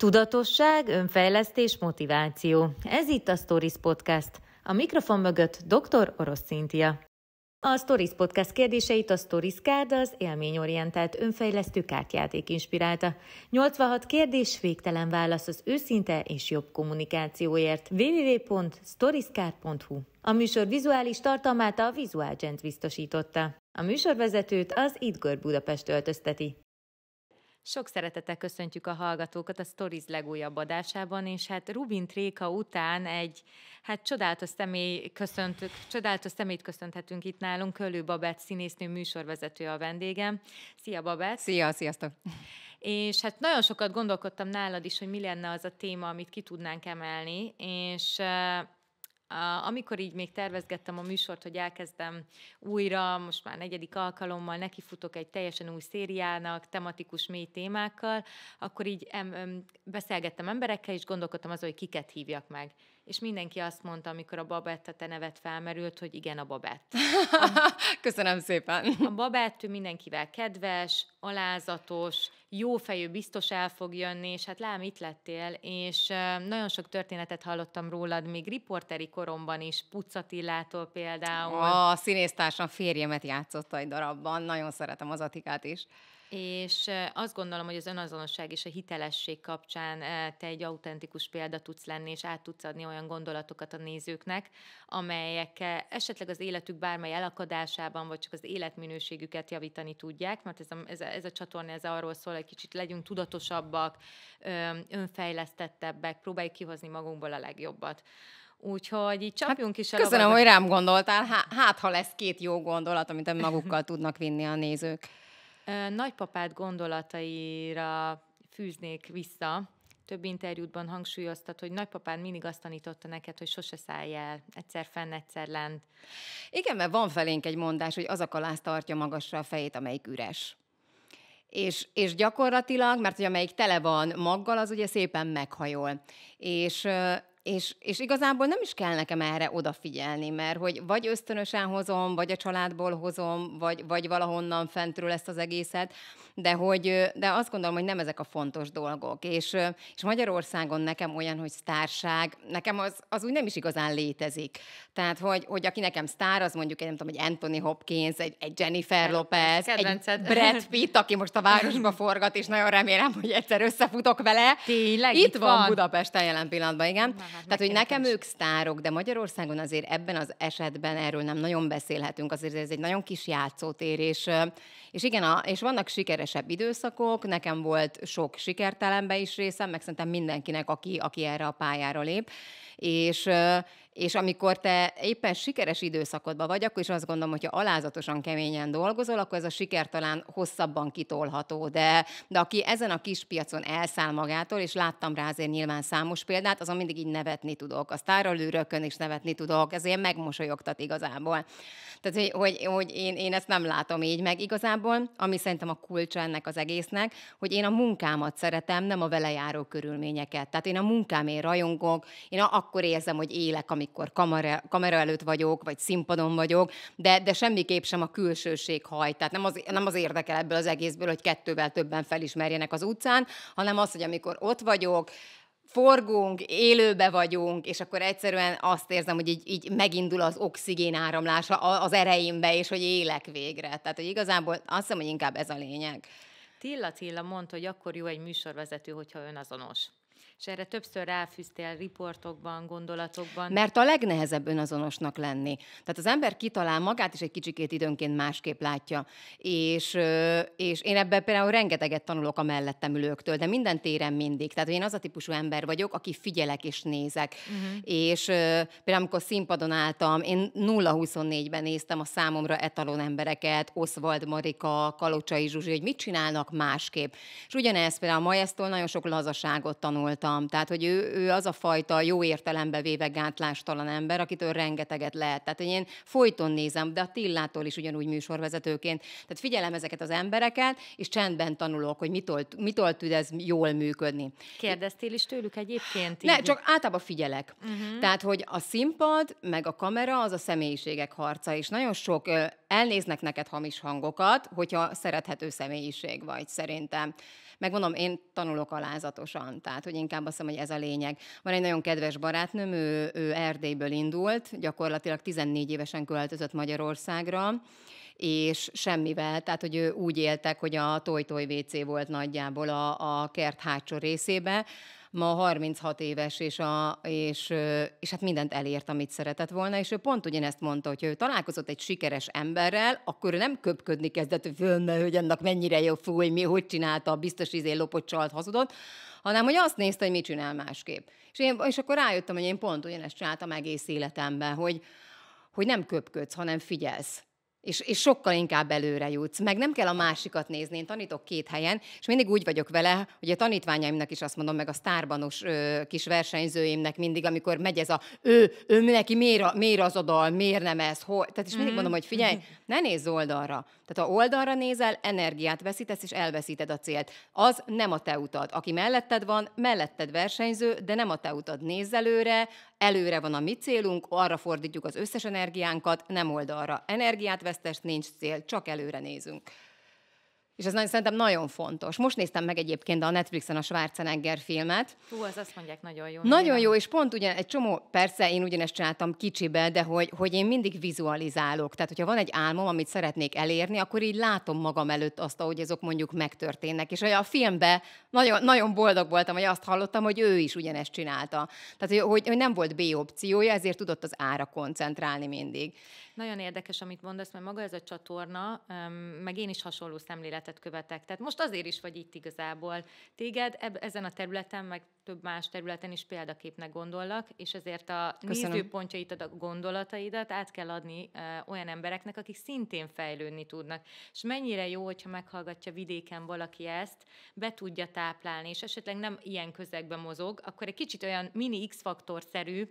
Tudatosság, önfejlesztés, motiváció. Ez itt a Stories Podcast. A mikrofon mögött dr. Orosz Szintia. A Stories Podcast kérdéseit a Stories Card az élményorientált önfejlesztő kártyáték inspirálta. 86 kérdés, végtelen válasz az őszinte és jobb kommunikációért. www.storiescard.hu A műsor vizuális tartalmát a Visual Gent biztosította. A műsorvezetőt az Itgör Budapest öltözteti. Sok szeretettel köszöntjük a hallgatókat a Stories legújabb adásában, és hát Rubin Tréka után egy hát csodálatos, személy köszöntük, csodálatos személyt köszönthetünk itt nálunk, Kölő Babett színésznő műsorvezető a vendégem. Szia Babett! Szia, sziasztok! És hát nagyon sokat gondolkodtam nálad is, hogy mi lenne az a téma, amit ki tudnánk emelni, és amikor így még tervezgettem a műsort, hogy elkezdem újra, most már negyedik alkalommal nekifutok egy teljesen új szériának, tematikus mély témákkal, akkor így em, em, beszélgettem emberekkel, és gondolkodtam azon, hogy kiket hívjak meg. És mindenki azt mondta, amikor a Babett a te nevet felmerült, hogy igen, a Babett. Köszönöm szépen. A Babett, ő mindenkivel kedves, alázatos, jó fejű, biztos el fog jönni, és hát lám, itt lettél, és nagyon sok történetet hallottam rólad, még riporteri koromban is, Pucatillától például. A színésztársam férjemet játszotta egy darabban, nagyon szeretem az Atikát is. És azt gondolom, hogy az önazonosság és a hitelesség kapcsán te egy autentikus példa tudsz lenni, és át tudsz adni olyan gondolatokat a nézőknek, amelyek esetleg az életük bármely elakadásában, vagy csak az életminőségüket javítani tudják, mert ez a, ez a, ez a csatorna ez arról szól, hogy kicsit legyünk tudatosabbak, önfejlesztettebbek, próbáljuk kihozni magunkból a legjobbat. Úgyhogy így hát, csapjunk hát, is el. Köszönöm, a... hogy rám gondoltál. Hát, ha lesz két jó gondolat, amit magukkal tudnak vinni a nézők. Nagypapád gondolataira fűznék vissza. Több interjútban hangsúlyoztat, hogy nagypapád mindig azt tanította neked, hogy sose szállj el, egyszer fenn, egyszer lent. Igen, mert van felénk egy mondás, hogy az a kalász tartja magasra a fejét, amelyik üres. És, és gyakorlatilag, mert hogy amelyik tele van maggal, az ugye szépen meghajol. És és, és igazából nem is kell nekem erre odafigyelni, mert hogy vagy ösztönösen hozom, vagy a családból hozom, vagy, vagy valahonnan fentről ezt az egészet, de, hogy, de azt gondolom, hogy nem ezek a fontos dolgok. És, és Magyarországon nekem olyan, hogy sztárság, nekem az, az úgy nem is igazán létezik. Tehát, hogy, hogy aki nekem sztár, az mondjuk, én nem tudom, egy Anthony Hopkins, egy, egy Jennifer Lopez, Kedvenced. egy Brad Pitt, aki most a városba forgat, és nagyon remélem, hogy egyszer összefutok vele. Tényleg, itt, itt van, van Budapesten jelen pillanatban, igen. Na hát Tehát, hogy nekem ők sztárok, de Magyarországon azért ebben az esetben erről nem nagyon beszélhetünk, azért ez egy nagyon kis játszótér, és, és igen, a, és vannak sikeresebb időszakok, nekem volt sok sikertelenbe is részem, meg szerintem mindenkinek, aki, aki erre a pályára lép, és, és amikor te éppen sikeres időszakodban vagy, akkor is azt gondolom, hogy ha alázatosan keményen dolgozol, akkor ez a siker talán hosszabban kitolható. De, de aki ezen a kis piacon elszáll magától, és láttam rá azért nyilván számos példát, azon mindig így nevetni tudok. A sztárral is nevetni tudok, ezért megmosolyogtat igazából. Tehát, hogy, hogy, hogy én, én ezt nem látom így meg igazából, ami szerintem a kulcsa ennek az egésznek, hogy én a munkámat szeretem, nem a vele járó körülményeket. Tehát én a munkámért rajongok, én akkor érzem, hogy élek, amikor kamera, kamera előtt vagyok, vagy színpadon vagyok, de, de semmiképp sem a külsőség hajt. Tehát nem az, nem az érdekel ebből az egészből, hogy kettővel többen felismerjenek az utcán, hanem az, hogy amikor ott vagyok, forgunk, élőbe vagyunk, és akkor egyszerűen azt érzem, hogy így, így megindul az oxigén áramlása az ereimbe, és hogy élek végre. Tehát, hogy igazából azt hiszem, hogy inkább ez a lényeg. Tilla Tilla mondta, hogy akkor jó egy műsorvezető, hogyha Ön azonos és erre többször ráfűztél riportokban, gondolatokban. Mert a legnehezebb önazonosnak lenni. Tehát az ember kitalál magát, és egy kicsikét időnként másképp látja. És, és én ebben például rengeteget tanulok a mellettem ülőktől, de minden téren mindig. Tehát én az a típusú ember vagyok, aki figyelek és nézek. Uh-huh. És például amikor színpadon álltam, én 0-24-ben néztem a számomra etalon embereket, Oswald Marika, Kalocsai Zsuzsi, hogy mit csinálnak másképp. És ugyanezt például a Majesztól nagyon sok lazaságot tanultam voltam. Tehát, hogy ő, ő az a fajta jó értelembe véve gátlástalan ember, akitől rengeteget lehet. Tehát, hogy én folyton nézem, de a Tillától is ugyanúgy műsorvezetőként. Tehát figyelem ezeket az embereket, és csendben tanulok, hogy mitől, mitől tud ez jól működni. Kérdeztél is tőlük egyébként? Ne, így? csak általában figyelek. Uh-huh. Tehát, hogy a színpad, meg a kamera, az a személyiségek harca, és nagyon sok elnéznek neked hamis hangokat, hogyha szerethető személyiség vagy, szerintem. Megmondom, én tanulok alázatosan, tehát hogy inkább azt hiszem, hogy ez a lényeg. Van egy nagyon kedves barátnőm, ő, ő Erdélyből indult, gyakorlatilag 14 évesen költözött Magyarországra, és semmivel, tehát hogy ő úgy éltek, hogy a tojtoj WC volt nagyjából a, a kert hátsó részébe, ma 36 éves, és, a, és, és hát mindent elért, amit szeretett volna, és ő pont ugyanezt mondta, hogy ő találkozott egy sikeres emberrel, akkor nem köpködni kezdett, hogy fölme, hogy annak mennyire jó fú, hogy mi, hogy csinálta, biztos izé lopott, csalt, hazudott, hanem hogy azt nézte, hogy mit csinál másképp. És, én, és akkor rájöttem, hogy én pont ugyanezt csináltam egész életemben, hogy, hogy nem köpködsz, hanem figyelsz és, és sokkal inkább előre jutsz. Meg nem kell a másikat nézni. Én tanítok két helyen, és mindig úgy vagyok vele, hogy a tanítványaimnak is azt mondom, meg a sztárbanos ö, kis versenyzőimnek mindig, amikor megy ez a ő, ő neki miért, miért az oda, miért nem ez, hol. Tehát is mindig mhm. mondom, hogy figyelj, mhm. ne nézz oldalra. Tehát ha oldalra nézel, energiát veszítesz, és elveszíted a célt. Az nem a te utad. Aki melletted van, melletted versenyző, de nem a te utad. Nézz előre, előre van a mi célunk, arra fordítjuk az összes energiánkat, nem oldalra. Energiát vesztes, nincs cél, csak előre nézünk és ez nagyon, szerintem nagyon fontos. Most néztem meg egyébként a Netflixen a Schwarzenegger filmet. Hú, az azt mondják nagyon jó. Nagyon jó, és pont ugye egy csomó, persze én ugyanezt csináltam kicsibe, de hogy, hogy én mindig vizualizálok. Tehát, hogyha van egy álmom, amit szeretnék elérni, akkor így látom magam előtt azt, ahogy azok mondjuk megtörténnek. És a filmben nagyon, nagyon boldog voltam, hogy azt hallottam, hogy ő is ugyanezt csinálta. Tehát, hogy, hogy nem volt B opciója, ezért tudott az ára koncentrálni mindig nagyon érdekes, amit mondasz, mert maga ez a csatorna, meg én is hasonló szemléletet követek. Tehát most azért is vagy itt igazából téged, eb- ezen a területen, meg több más területen is példaképnek gondollak, és ezért a Köszönöm. nézőpontjait, a gondolataidat át kell adni e, olyan embereknek, akik szintén fejlődni tudnak. És mennyire jó, hogyha meghallgatja vidéken valaki ezt, be tudja táplálni, és esetleg nem ilyen közegben mozog, akkor egy kicsit olyan mini X-faktor-szerű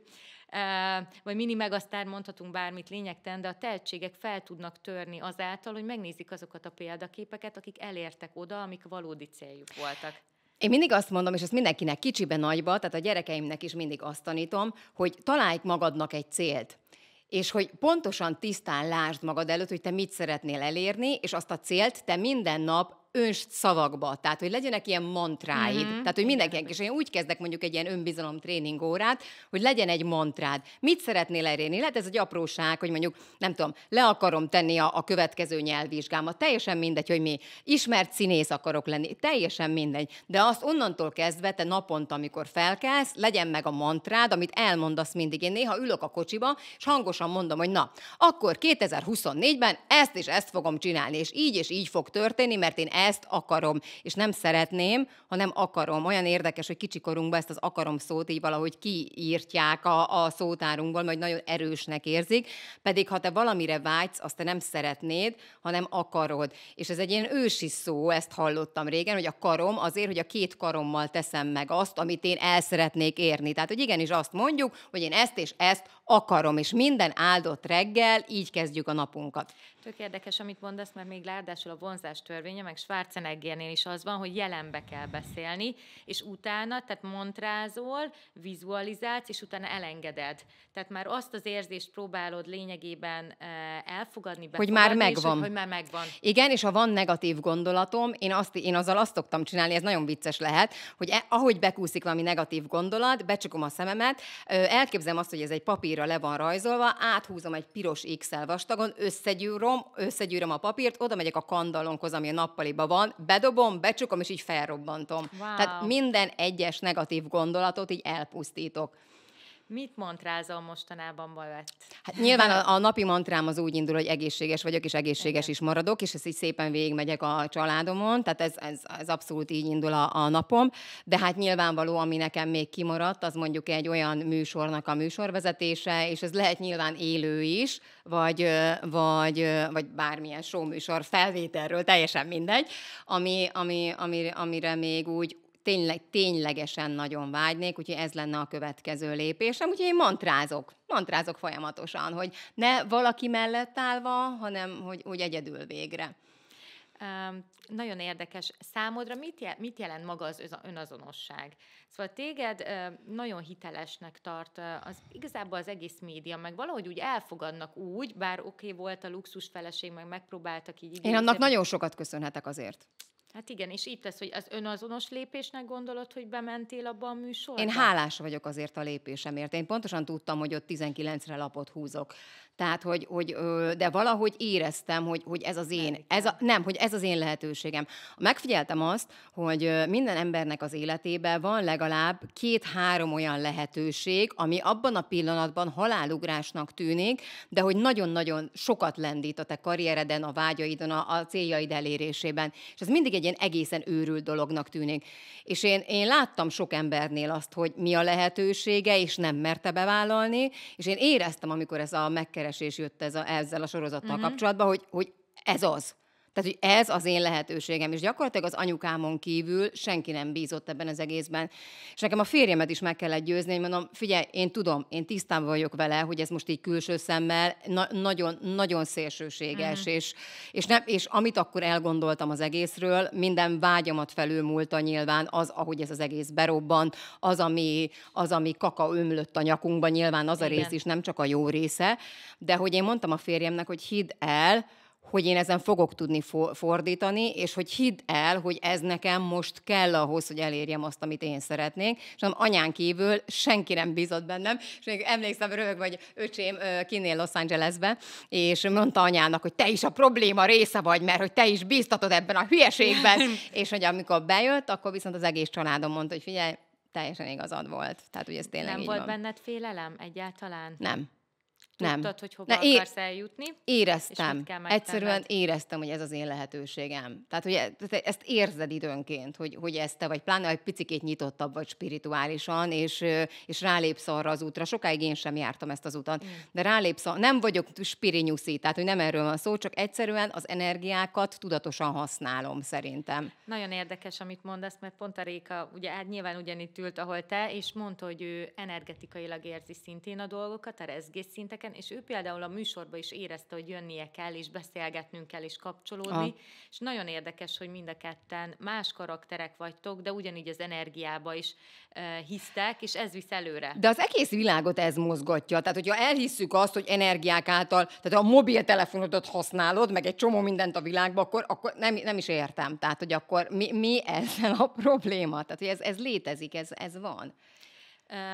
vagy mini megasztár mondhatunk bármit lényegtelen, de a tehetségek fel tudnak törni azáltal, hogy megnézik azokat a példaképeket, akik elértek oda, amik valódi céljuk voltak. Én mindig azt mondom, és ezt mindenkinek kicsibe nagyba, tehát a gyerekeimnek is mindig azt tanítom, hogy találj magadnak egy célt és hogy pontosan tisztán lásd magad előtt, hogy te mit szeretnél elérni, és azt a célt te minden nap önst szavakba, tehát hogy legyenek ilyen mantráid, mm-hmm. tehát hogy mindenkinek, és én úgy kezdek mondjuk egy ilyen önbizalom tréning órát, hogy legyen egy mantrád. Mit szeretnél elérni? Lehet ez egy apróság, hogy mondjuk, nem tudom, le akarom tenni a, a következő nyelvvizsgámat, teljesen mindegy, hogy mi ismert színész akarok lenni, teljesen mindegy, de azt onnantól kezdve te naponta, amikor felkelsz, legyen meg a mantrád, amit elmondasz mindig. Én néha ülök a kocsiba, és hangosan mondom, hogy na, akkor 2024-ben ezt és ezt fogom csinálni, és így és így fog történni, mert én ezt akarom, és nem szeretném, hanem akarom. Olyan érdekes, hogy kicsikorunkban ezt az akarom szót így valahogy kiírtják a, a szótárunkból, majd nagyon erősnek érzik, pedig ha te valamire vágysz, azt te nem szeretnéd, hanem akarod. És ez egy ilyen ősi szó, ezt hallottam régen, hogy a karom azért, hogy a két karommal teszem meg azt, amit én el szeretnék érni. Tehát, hogy igenis azt mondjuk, hogy én ezt és ezt akarom, és minden áldott reggel így kezdjük a napunkat. Tök érdekes, amit mondasz, mert még ráadásul a vonzás törvénye, meg Schwarzeneggernél is az van, hogy jelenbe kell beszélni, és utána, tehát montrázol, vizualizálsz, és utána elengeded. Tehát már azt az érzést próbálod lényegében eh, elfogadni, befogadni, hogy már megvan. És, hogy már megvan. Igen, és ha van negatív gondolatom, én, azt, én azzal azt szoktam csinálni, ez nagyon vicces lehet, hogy e, ahogy bekúszik valami negatív gondolat, becsukom a szememet, elképzelem azt, hogy ez egy papír papírra le van rajzolva, áthúzom egy piros X-el vastagon, összegyűröm, összegyűröm a papírt, oda megyek a kandallonkhoz, ami a nappaliba van, bedobom, becsukom, és így felrobbantom. Wow. Tehát minden egyes negatív gondolatot így elpusztítok. Mit mantrázol mostanában, Balett? Hát nyilván a, a napi mantrám az úgy indul, hogy egészséges vagyok, és egészséges Igen. is maradok, és ezt így szépen végigmegyek a családomon, tehát ez, ez, ez abszolút így indul a, a napom, de hát nyilvánvaló, ami nekem még kimaradt, az mondjuk egy olyan műsornak a műsorvezetése, és ez lehet nyilván élő is, vagy, vagy, vagy bármilyen műsor felvételről, teljesen mindegy, ami, ami, amire, amire még úgy, tényleg, ténylegesen nagyon vágynék, úgyhogy ez lenne a következő lépésem. Úgyhogy én mantrázok, mantrázok folyamatosan, hogy ne valaki mellett állva, hanem hogy, hogy egyedül végre. Um, nagyon érdekes. Számodra mit, jel- mit jelent maga az önazonosság? Szóval téged uh, nagyon hitelesnek tart uh, az igazából az egész média, meg valahogy úgy elfogadnak úgy, bár oké okay, volt a luxus feleség, meg megpróbáltak így. Én annak nagyon sokat köszönhetek azért. Hát igen, és itt lesz, hogy az önazonos lépésnek gondolod, hogy bementél abban a műsorban? Én hálás vagyok azért a lépésemért. Én pontosan tudtam, hogy ott 19-re lapot húzok. Tehát, hogy, hogy de valahogy éreztem, hogy, hogy ez az én, ez a, nem, hogy ez az én lehetőségem. Megfigyeltem azt, hogy minden embernek az életében van legalább két-három olyan lehetőség, ami abban a pillanatban halálugrásnak tűnik, de hogy nagyon-nagyon sokat lendít a te karriereden, a vágyaidon, a, a céljaid elérésében. És ez mindig egy ilyen egészen őrült dolognak tűnik. És én, én láttam sok embernél azt, hogy mi a lehetősége, és nem merte bevállalni, és én éreztem, amikor ez a megkeresés keresés jött ez a, ezzel a sorozattal uh-huh. kapcsolatban, hogy, hogy ez az. Tehát, hogy ez az én lehetőségem, és gyakorlatilag az anyukámon kívül senki nem bízott ebben az egészben. És nekem a férjemet is meg kellett győzni, hogy mondom, figyelj, én tudom, én tisztán vagyok vele, hogy ez most így külső szemmel na- nagyon, nagyon szélsőséges, mm. és, és, nem, és amit akkor elgondoltam az egészről, minden vágyamat felülmúlta nyilván az, ahogy ez az egész berobban, az, ami, az, ami kaka ömlött a nyakunkba, nyilván az Igen. a rész is, nem csak a jó része, de hogy én mondtam a férjemnek, hogy hidd el, hogy én ezen fogok tudni fo- fordítani, és hogy hidd el, hogy ez nekem most kell ahhoz, hogy elérjem azt, amit én szeretnék. És nem anyán kívül senki nem bízott bennem, és még emlékszem, rövök vagy öcsém kinél Los Angelesbe, és mondta anyának, hogy te is a probléma része vagy, mert hogy te is bíztatod ebben a hülyeségben. és hogy amikor bejött, akkor viszont az egész családom mondta, hogy figyelj, teljesen igazad volt. Tehát, hogy ez tényleg Nem volt van. benned félelem egyáltalán? Nem nem. Tudtad, hogy hova Na, é- akarsz eljutni. Éreztem. Egyszerűen éreztem, hogy ez az én lehetőségem. Tehát, hogy e- ezt érzed időnként, hogy, hogy ezt te vagy, pláne egy picikét nyitottabb vagy spirituálisan, és, és rálépsz arra az útra. Sokáig én sem jártam ezt az utat, mm. de rálépsz, arra. nem vagyok spirinyuszi, tehát, hogy nem erről van szó, csak egyszerűen az energiákat tudatosan használom szerintem. Nagyon érdekes, amit mondasz, mert pont a Réka, ugye hát nyilván ugyanitt ült, ahol te, és mondta, hogy ő energetikailag érzi szintén a dolgokat, a szinteket helyeken, és ő például a műsorba is érezte, hogy jönnie kell, és beszélgetnünk kell, és kapcsolódni, Ah. és nagyon érdekes, hogy mind a ketten más karakterek vagytok, de ugyanígy az energiába is e, hisztek, és ez visz előre. De az egész világot ez mozgatja, tehát hogyha elhisszük azt, hogy energiák által, tehát a mobiltelefonodat használod, meg egy csomó mindent a világban, akkor, akkor nem, nem is értem, tehát hogy akkor mi, mi ezzel a probléma, tehát hogy ez, ez létezik, ez, ez van.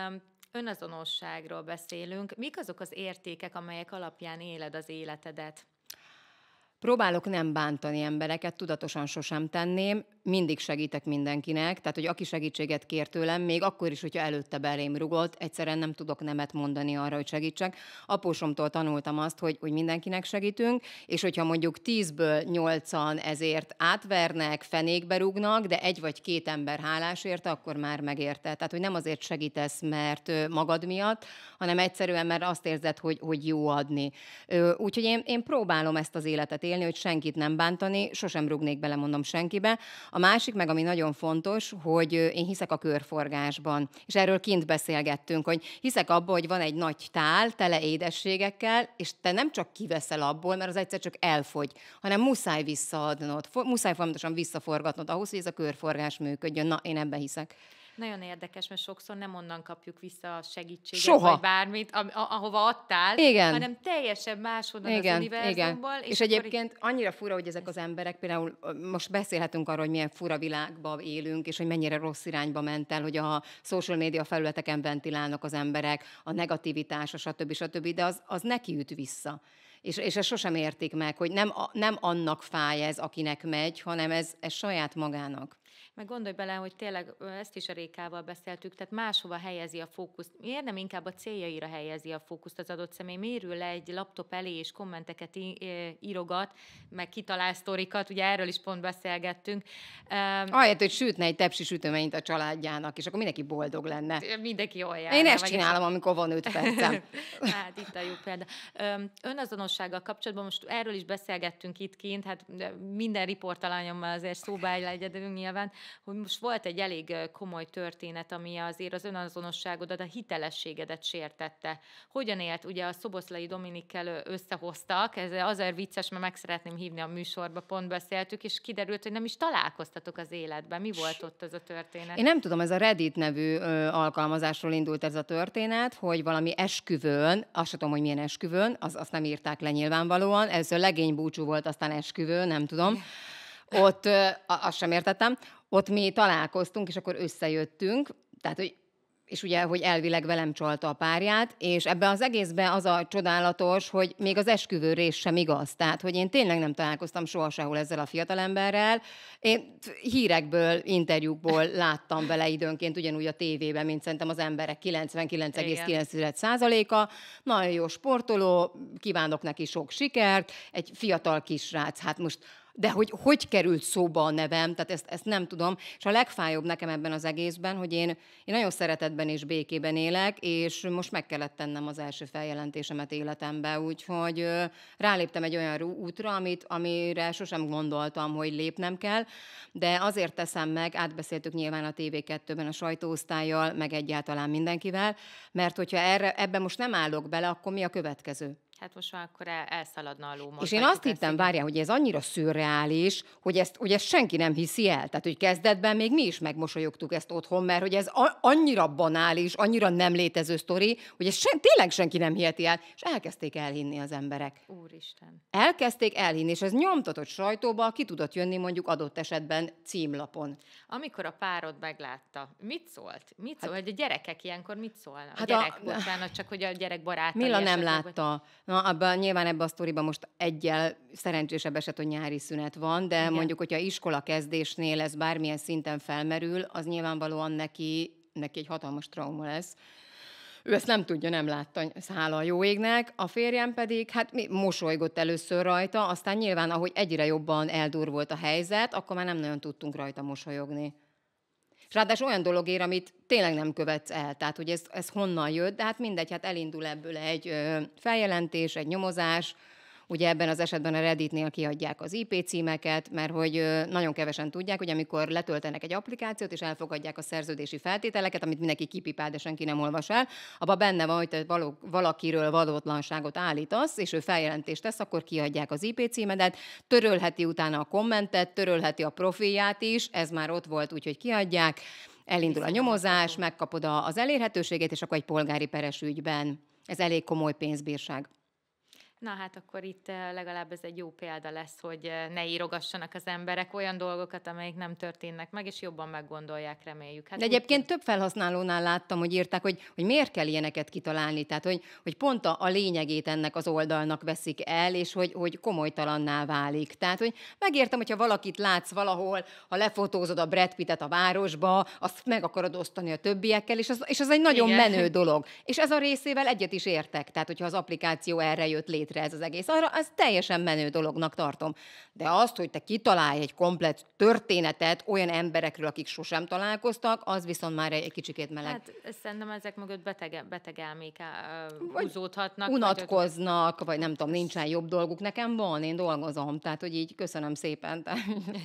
Um, önazonosságról beszélünk. Mik azok az értékek, amelyek alapján éled az életedet? Próbálok nem bántani embereket, tudatosan sosem tenném, mindig segítek mindenkinek, tehát hogy aki segítséget kér tőlem, még akkor is, hogyha előtte belém rugott, egyszerűen nem tudok nemet mondani arra, hogy segítsek. Apósomtól tanultam azt, hogy, hogy mindenkinek segítünk, és hogyha mondjuk tízből nyolcan ezért átvernek, fenékbe rúgnak, de egy vagy két ember hálás érte, akkor már megérte. Tehát, hogy nem azért segítesz, mert magad miatt, hanem egyszerűen, mert azt érzed, hogy, hogy jó adni. Úgyhogy én, én próbálom ezt az életet élni, élni, hogy senkit nem bántani, sosem rugnék bele, mondom senkibe. A másik, meg ami nagyon fontos, hogy én hiszek a körforgásban, és erről kint beszélgettünk, hogy hiszek abba, hogy van egy nagy tál tele édességekkel, és te nem csak kiveszel abból, mert az egyszer csak elfogy, hanem muszáj visszaadnod, muszáj folyamatosan visszaforgatnod ahhoz, hogy ez a körforgás működjön. Na, én ebbe hiszek. Nagyon érdekes, mert sokszor nem onnan kapjuk vissza a segítséget, Soha. vagy bármit, a, a, ahova adtál, igen. hanem teljesen máshonnan igen, az univerzumból. Igen. És, és egyébként így... annyira fura, hogy ezek az emberek, például most beszélhetünk arról, hogy milyen fura világban élünk, és hogy mennyire rossz irányba ment el, hogy a social media felületeken ventilálnak az emberek, a negativitás, a stb. stb. De az, az neki üt vissza. És, és ezt sosem értik meg, hogy nem, nem annak fáj ez, akinek megy, hanem ez, ez saját magának. Meg gondolj bele, hogy tényleg ezt is a Rékával beszéltük, tehát máshova helyezi a fókuszt. Miért nem inkább a céljaira helyezi a fókuszt az adott személy? Mérül le egy laptop elé és kommenteket írogat, meg kitalál sztorikat, ugye erről is pont beszélgettünk. Ahelyett, hogy sütne egy tepsi süteményt a családjának, és akkor mindenki boldog lenne. Mindenki jól jár. Én ezt csinálom, az... amikor van öt percem. hát itt a jó példa. Önazonossággal kapcsolatban most erről is beszélgettünk itt kint, hát minden riportalányommal azért szóba legyen nyilván hogy most volt egy elég komoly történet, ami azért az önazonosságodat, a hitelességedet sértette. Hogyan élt? Ugye a Szoboszlai Dominikkel összehoztak, ez azért vicces, mert meg szeretném hívni a műsorba, pont beszéltük, és kiderült, hogy nem is találkoztatok az életben. Mi volt ott az a történet? Én nem tudom, ez a Reddit nevű alkalmazásról indult ez a történet, hogy valami esküvőn, azt sem tudom, hogy milyen esküvőn, az, azt nem írták le nyilvánvalóan, először legény búcsú volt, aztán esküvő, nem tudom. Yeah ott azt sem értettem, ott mi találkoztunk, és akkor összejöttünk, tehát, hogy és ugye, hogy elvileg velem csalta a párját, és ebbe az egészben az a csodálatos, hogy még az esküvő rész sem igaz. Tehát, hogy én tényleg nem találkoztam soha sehol ezzel a fiatalemberrel. Én hírekből, interjúkból láttam vele időnként, ugyanúgy a tévében, mint szerintem az emberek 99,9%-a. Nagyon jó sportoló, kívánok neki sok sikert, egy fiatal kisrác. Hát most de hogy hogy került szóba a nevem, tehát ezt, ezt nem tudom. És a legfájóbb nekem ebben az egészben, hogy én, én nagyon szeretetben és békében élek, és most meg kellett tennem az első feljelentésemet életembe, úgyhogy ráléptem egy olyan útra, amit, amire sosem gondoltam, hogy lépnem kell, de azért teszem meg, átbeszéltük nyilván a TV2-ben a sajtóosztályjal, meg egyáltalán mindenkivel, mert hogyha erre, ebben most nem állok bele, akkor mi a következő? Hát most már akkor el, elszaladna a lómat. És én azt hittem, várjál, hogy ez annyira szürreális, hogy ezt, hogy ezt senki nem hiszi el. Tehát, hogy kezdetben még mi is megmosolyogtuk ezt otthon, mert hogy ez a, annyira banális, annyira nem létező sztori, hogy ezt sen, tényleg senki nem hiheti el. És elkezdték elhinni az emberek. Úristen. Elkezdték elhinni, és ez nyomtatott sajtóba ki tudott jönni mondjuk adott esetben címlapon. Amikor a párod meglátta, mit szólt? Mit szólt? Hát, a gyerekek ilyenkor mit szólnak? Hát a gyerek a, utána, csak hogy a gyerek barátja Mila nem látta. Vagy... Na, abban nyilván ebben a sztoriban most egyel szerencsésebb eset, hogy nyári szünet van, de Igen. mondjuk, hogyha iskola kezdésnél ez bármilyen szinten felmerül, az nyilvánvalóan neki, neki egy hatalmas trauma lesz ő ezt nem tudja, nem látta szála a jó égnek, a férjem pedig, hát mi mosolygott először rajta, aztán nyilván, ahogy egyre jobban eldurvolt a helyzet, akkor már nem nagyon tudtunk rajta mosolyogni. Ráadásul olyan dolog ér, amit tényleg nem követsz el. Tehát, hogy ez, ez honnan jött, de hát mindegy, hát elindul ebből egy feljelentés, egy nyomozás, Ugye ebben az esetben a Redditnél kiadják az IP címeket, mert hogy nagyon kevesen tudják, hogy amikor letöltenek egy applikációt és elfogadják a szerződési feltételeket, amit mindenki kipipál, de senki nem olvas el, abban benne van, hogy te való, valakiről valótlanságot állítasz, és ő feljelentést tesz, akkor kiadják az IP címedet, törölheti utána a kommentet, törölheti a profilját is, ez már ott volt, úgyhogy kiadják, elindul a nyomozás, megkapod az elérhetőségét, és akkor egy polgári peres ügyben. Ez elég komoly pénzbírság. Na hát akkor itt eh, legalább ez egy jó példa lesz, hogy eh, ne írogassanak az emberek olyan dolgokat, amelyik nem történnek meg, és jobban meggondolják, reméljük. Hát De egyébként úgy... több felhasználónál láttam, hogy írták, hogy, hogy miért kell ilyeneket kitalálni, tehát hogy, hogy pont a, a lényegét ennek az oldalnak veszik el, és hogy, hogy komolytalanná válik. Tehát, hogy megértem, hogyha valakit látsz valahol, ha lefotózod a Brad Pittet a városba, azt meg akarod osztani a többiekkel, és az, és az egy nagyon Igen. menő dolog. És ez a részével egyet is értek, tehát hogyha az applikáció erre jött létre, létre ez az egész. Arra az teljesen menő dolognak tartom. De azt, hogy te kitalálj egy komplet történetet olyan emberekről, akik sosem találkoztak, az viszont már egy kicsikét meleg. Hát szerintem ezek mögött beteg, beteg elmék húzódhatnak. Unatkoznak, vagy, vagy nem tudom, nincsen jobb dolguk. Nekem van, én dolgozom, tehát hogy így köszönöm szépen. Tehát.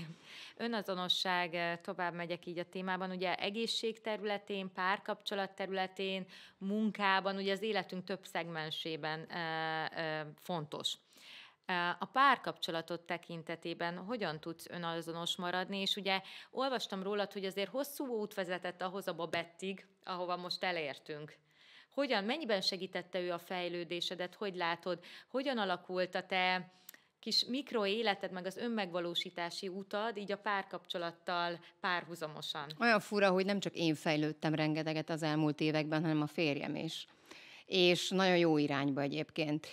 önazonosság, eh, tovább megyek így a témában, ugye egészség területén, párkapcsolat területén, munkában, ugye az életünk több szegmensében eh, eh, fontos. A párkapcsolatot tekintetében hogyan tudsz önazonos maradni, és ugye olvastam rólad, hogy azért hosszú út vezetett ahhoz a babettig, ahova most elértünk. Hogyan, mennyiben segítette ő a fejlődésedet, hogy látod, hogyan alakult a te kis mikroéleted, meg az önmegvalósítási utad, így a párkapcsolattal párhuzamosan. Olyan fura, hogy nem csak én fejlődtem rengeteget az elmúlt években, hanem a férjem is. És nagyon jó irányba egyébként.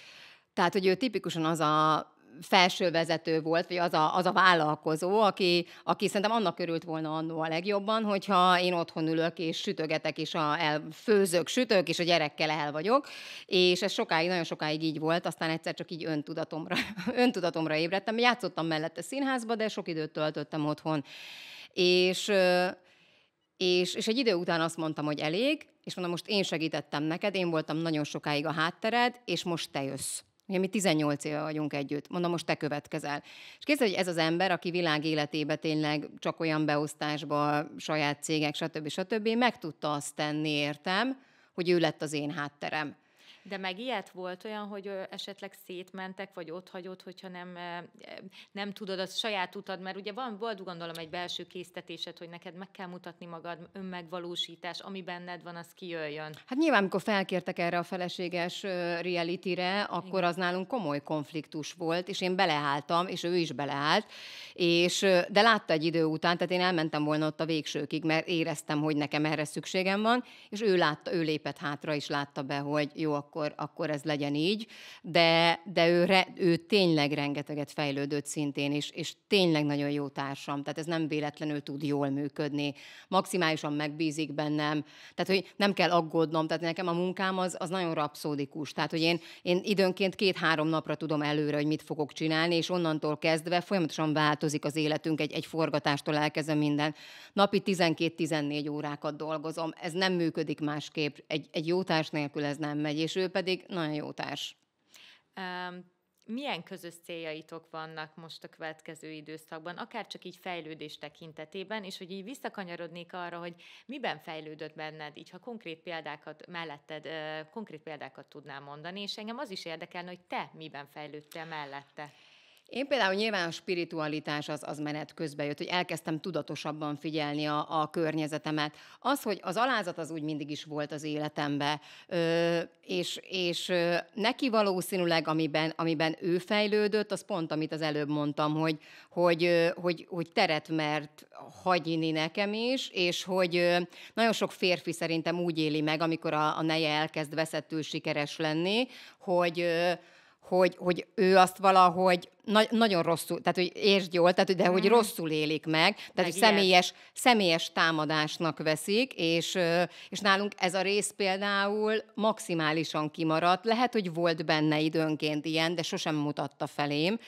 Tehát, hogy ő tipikusan az a felsővezető volt, vagy az a, az a vállalkozó, aki, aki szerintem annak örült volna annó a legjobban, hogyha én otthon ülök és sütögetek, és a, el, főzök, sütök, és a gyerekkel el vagyok. És ez sokáig, nagyon sokáig így volt, aztán egyszer csak így öntudatomra, öntudatomra ébredtem. Játszottam mellette színházba, de sok időt töltöttem otthon. És és, és egy idő után azt mondtam, hogy elég, és mondom, most én segítettem neked, én voltam nagyon sokáig a háttered, és most te jössz. Ugye mi 18 éve vagyunk együtt, mondom, most te következel. És képzeld, hogy ez az ember, aki világ életébe tényleg csak olyan beosztásba, saját cégek, stb. stb. meg tudta azt tenni, értem, hogy ő lett az én hátterem. De meg ilyet volt olyan, hogy esetleg szétmentek, vagy ott hagyott, hogyha nem, nem tudod a saját utad, mert ugye van, volt gondolom egy belső késztetésed, hogy neked meg kell mutatni magad, önmegvalósítás, ami benned van, az kijöjjön. Hát nyilván, amikor felkértek erre a feleséges reality-re, akkor Igen. az nálunk komoly konfliktus volt, és én beleálltam, és ő is beleállt, és, de látta egy idő után, tehát én elmentem volna ott a végsőkig, mert éreztem, hogy nekem erre szükségem van, és ő látta, ő lépett hátra, és látta be, hogy jó, akkor akkor, akkor ez legyen így, de, de ő, re, ő tényleg rengeteget fejlődött szintén, és, és tényleg nagyon jó társam, tehát ez nem véletlenül tud jól működni. Maximálisan megbízik bennem, tehát hogy nem kell aggódnom, tehát nekem a munkám az, az nagyon rapszódikus, tehát hogy én, én időnként két-három napra tudom előre, hogy mit fogok csinálni, és onnantól kezdve folyamatosan változik az életünk, egy, egy forgatástól elkezdve minden. Napi 12-14 órákat dolgozom, ez nem működik másképp, egy, egy jó társ nélkül ez nem megy, és ő pedig nagyon jó társ. Um, milyen közös céljaitok vannak most a következő időszakban, akár csak így fejlődés tekintetében, és hogy így visszakanyarodnék arra, hogy miben fejlődött benned, így ha konkrét példákat melletted, konkrét példákat tudnál mondani, és engem az is érdekelne, hogy te miben fejlődtél mellette. Én például nyilván a spiritualitás az, az menet közbe jött, hogy elkezdtem tudatosabban figyelni a, a környezetemet. Az, hogy az alázat az úgy mindig is volt az életemben, és, és ö, neki valószínűleg, amiben, amiben ő fejlődött, az pont, amit az előbb mondtam, hogy, hogy, ö, hogy, hogy teret mert hagyni nekem is, és hogy ö, nagyon sok férfi szerintem úgy éli meg, amikor a, a neje elkezd veszettül sikeres lenni, hogy ö, hogy, hogy ő azt valahogy na, nagyon rosszul, tehát hogy értsd jól, tehát, de hogy mhm. rosszul élik meg, tehát meg hogy személyes, személyes támadásnak veszik, és, és nálunk ez a rész például maximálisan kimaradt. Lehet, hogy volt benne időnként ilyen, de sosem mutatta felém.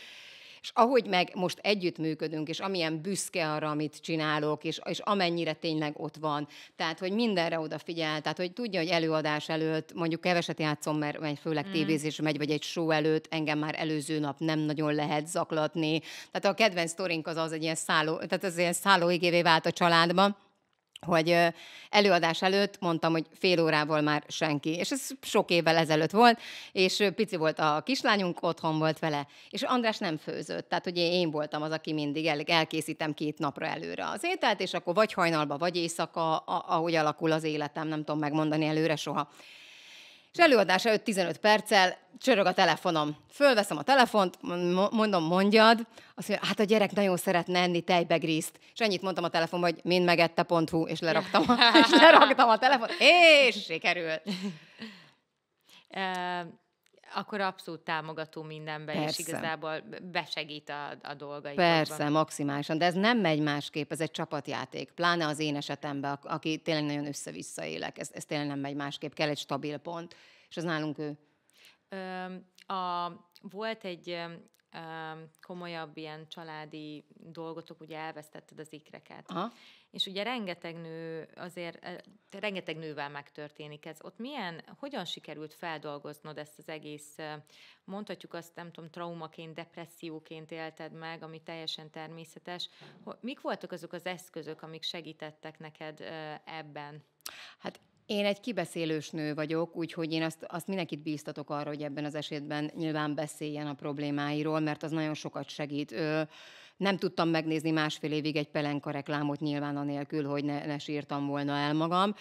És ahogy meg most együttműködünk, és amilyen büszke arra, amit csinálok, és, és amennyire tényleg ott van, tehát, hogy mindenre odafigyel, tehát, hogy tudja, hogy előadás előtt, mondjuk keveset játszom, mert, főleg mm. tévézés megy, vagy egy show előtt, engem már előző nap nem nagyon lehet zaklatni. Tehát a kedvenc sztorink az az egy ilyen szálló, tehát az ilyen szállóigévé vált a családban, hogy előadás előtt mondtam, hogy fél órával már senki, és ez sok évvel ezelőtt volt, és pici volt a kislányunk, otthon volt vele, és András nem főzött, tehát ugye én voltam az, aki mindig el, elkészítem két napra előre az ételt, és akkor vagy hajnalba, vagy éjszaka, ahogy alakul az életem, nem tudom megmondani előre soha. És előadás előtt 15 perccel csörög a telefonom. Fölveszem a telefont, mondom, mondjad. Azt mondja, hát a gyerek nagyon szeretne enni tejbegrízt. És ennyit mondtam a telefonba, hogy mind hú és leraktam, a, és leraktam a telefon, és sikerült akkor abszolút támogató mindenben, Persze. és igazából besegít a, a dolgaitokban. Persze, maximálisan, de ez nem megy másképp, ez egy csapatjáték, pláne az én esetemben, aki tényleg nagyon össze-vissza élek, ez, ez tényleg nem megy másképp, kell egy stabil pont, és az nálunk ő. Ö, a, volt egy komolyabb ilyen családi dolgotok, ugye elvesztetted az ikreket. Aha. És ugye rengeteg nő azért, rengeteg nővel megtörténik ez. Ott milyen, hogyan sikerült feldolgoznod ezt az egész, mondhatjuk azt, nem tudom, traumaként, depresszióként élted meg, ami teljesen természetes. Mik voltak azok az eszközök, amik segítettek neked ebben? Hát én egy kibeszélős nő vagyok, úgyhogy én azt, azt mindenkit bíztatok arra, hogy ebben az esetben nyilván beszéljen a problémáiról, mert az nagyon sokat segít. Ö, nem tudtam megnézni másfél évig egy pelenka reklámot nyilván anélkül, hogy ne, ne sírtam volna el magam.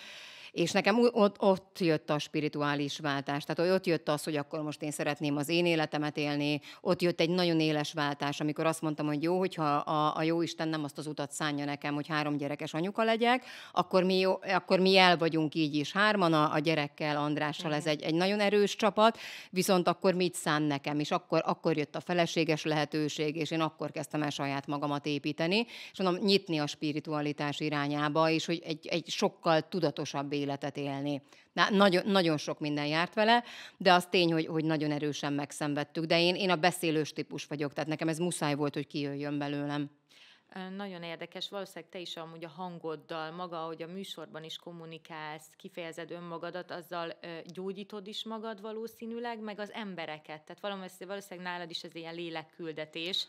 És nekem ott, ott jött a spirituális váltás, tehát ott jött az, hogy akkor most én szeretném az én életemet élni, ott jött egy nagyon éles váltás, amikor azt mondtam, hogy jó, hogyha a, a jó Isten nem azt az utat szánja nekem, hogy három gyerekes anyuka legyek, akkor mi, akkor mi el vagyunk így is hárman, a, a gyerekkel, Andrással, ez mhm. egy, egy nagyon erős csapat, viszont akkor mit szán nekem, és akkor, akkor jött a feleséges lehetőség, és én akkor kezdtem el saját magamat építeni, és mondom, nyitni a spiritualitás irányába, és hogy egy, egy sokkal tudatosabb életet élni. Na, nagyon, nagyon sok minden járt vele, de az tény, hogy, hogy nagyon erősen megszenvedtük. De én, én a beszélős típus vagyok, tehát nekem ez muszáj volt, hogy kijöjjön belőlem. Nagyon érdekes, valószínűleg te is amúgy a hangoddal, maga, ahogy a műsorban is kommunikálsz, kifejezed önmagadat, azzal gyógyítod is magad valószínűleg, meg az embereket. Tehát valószínűleg, valószínűleg nálad is ez ilyen lélekküldetés,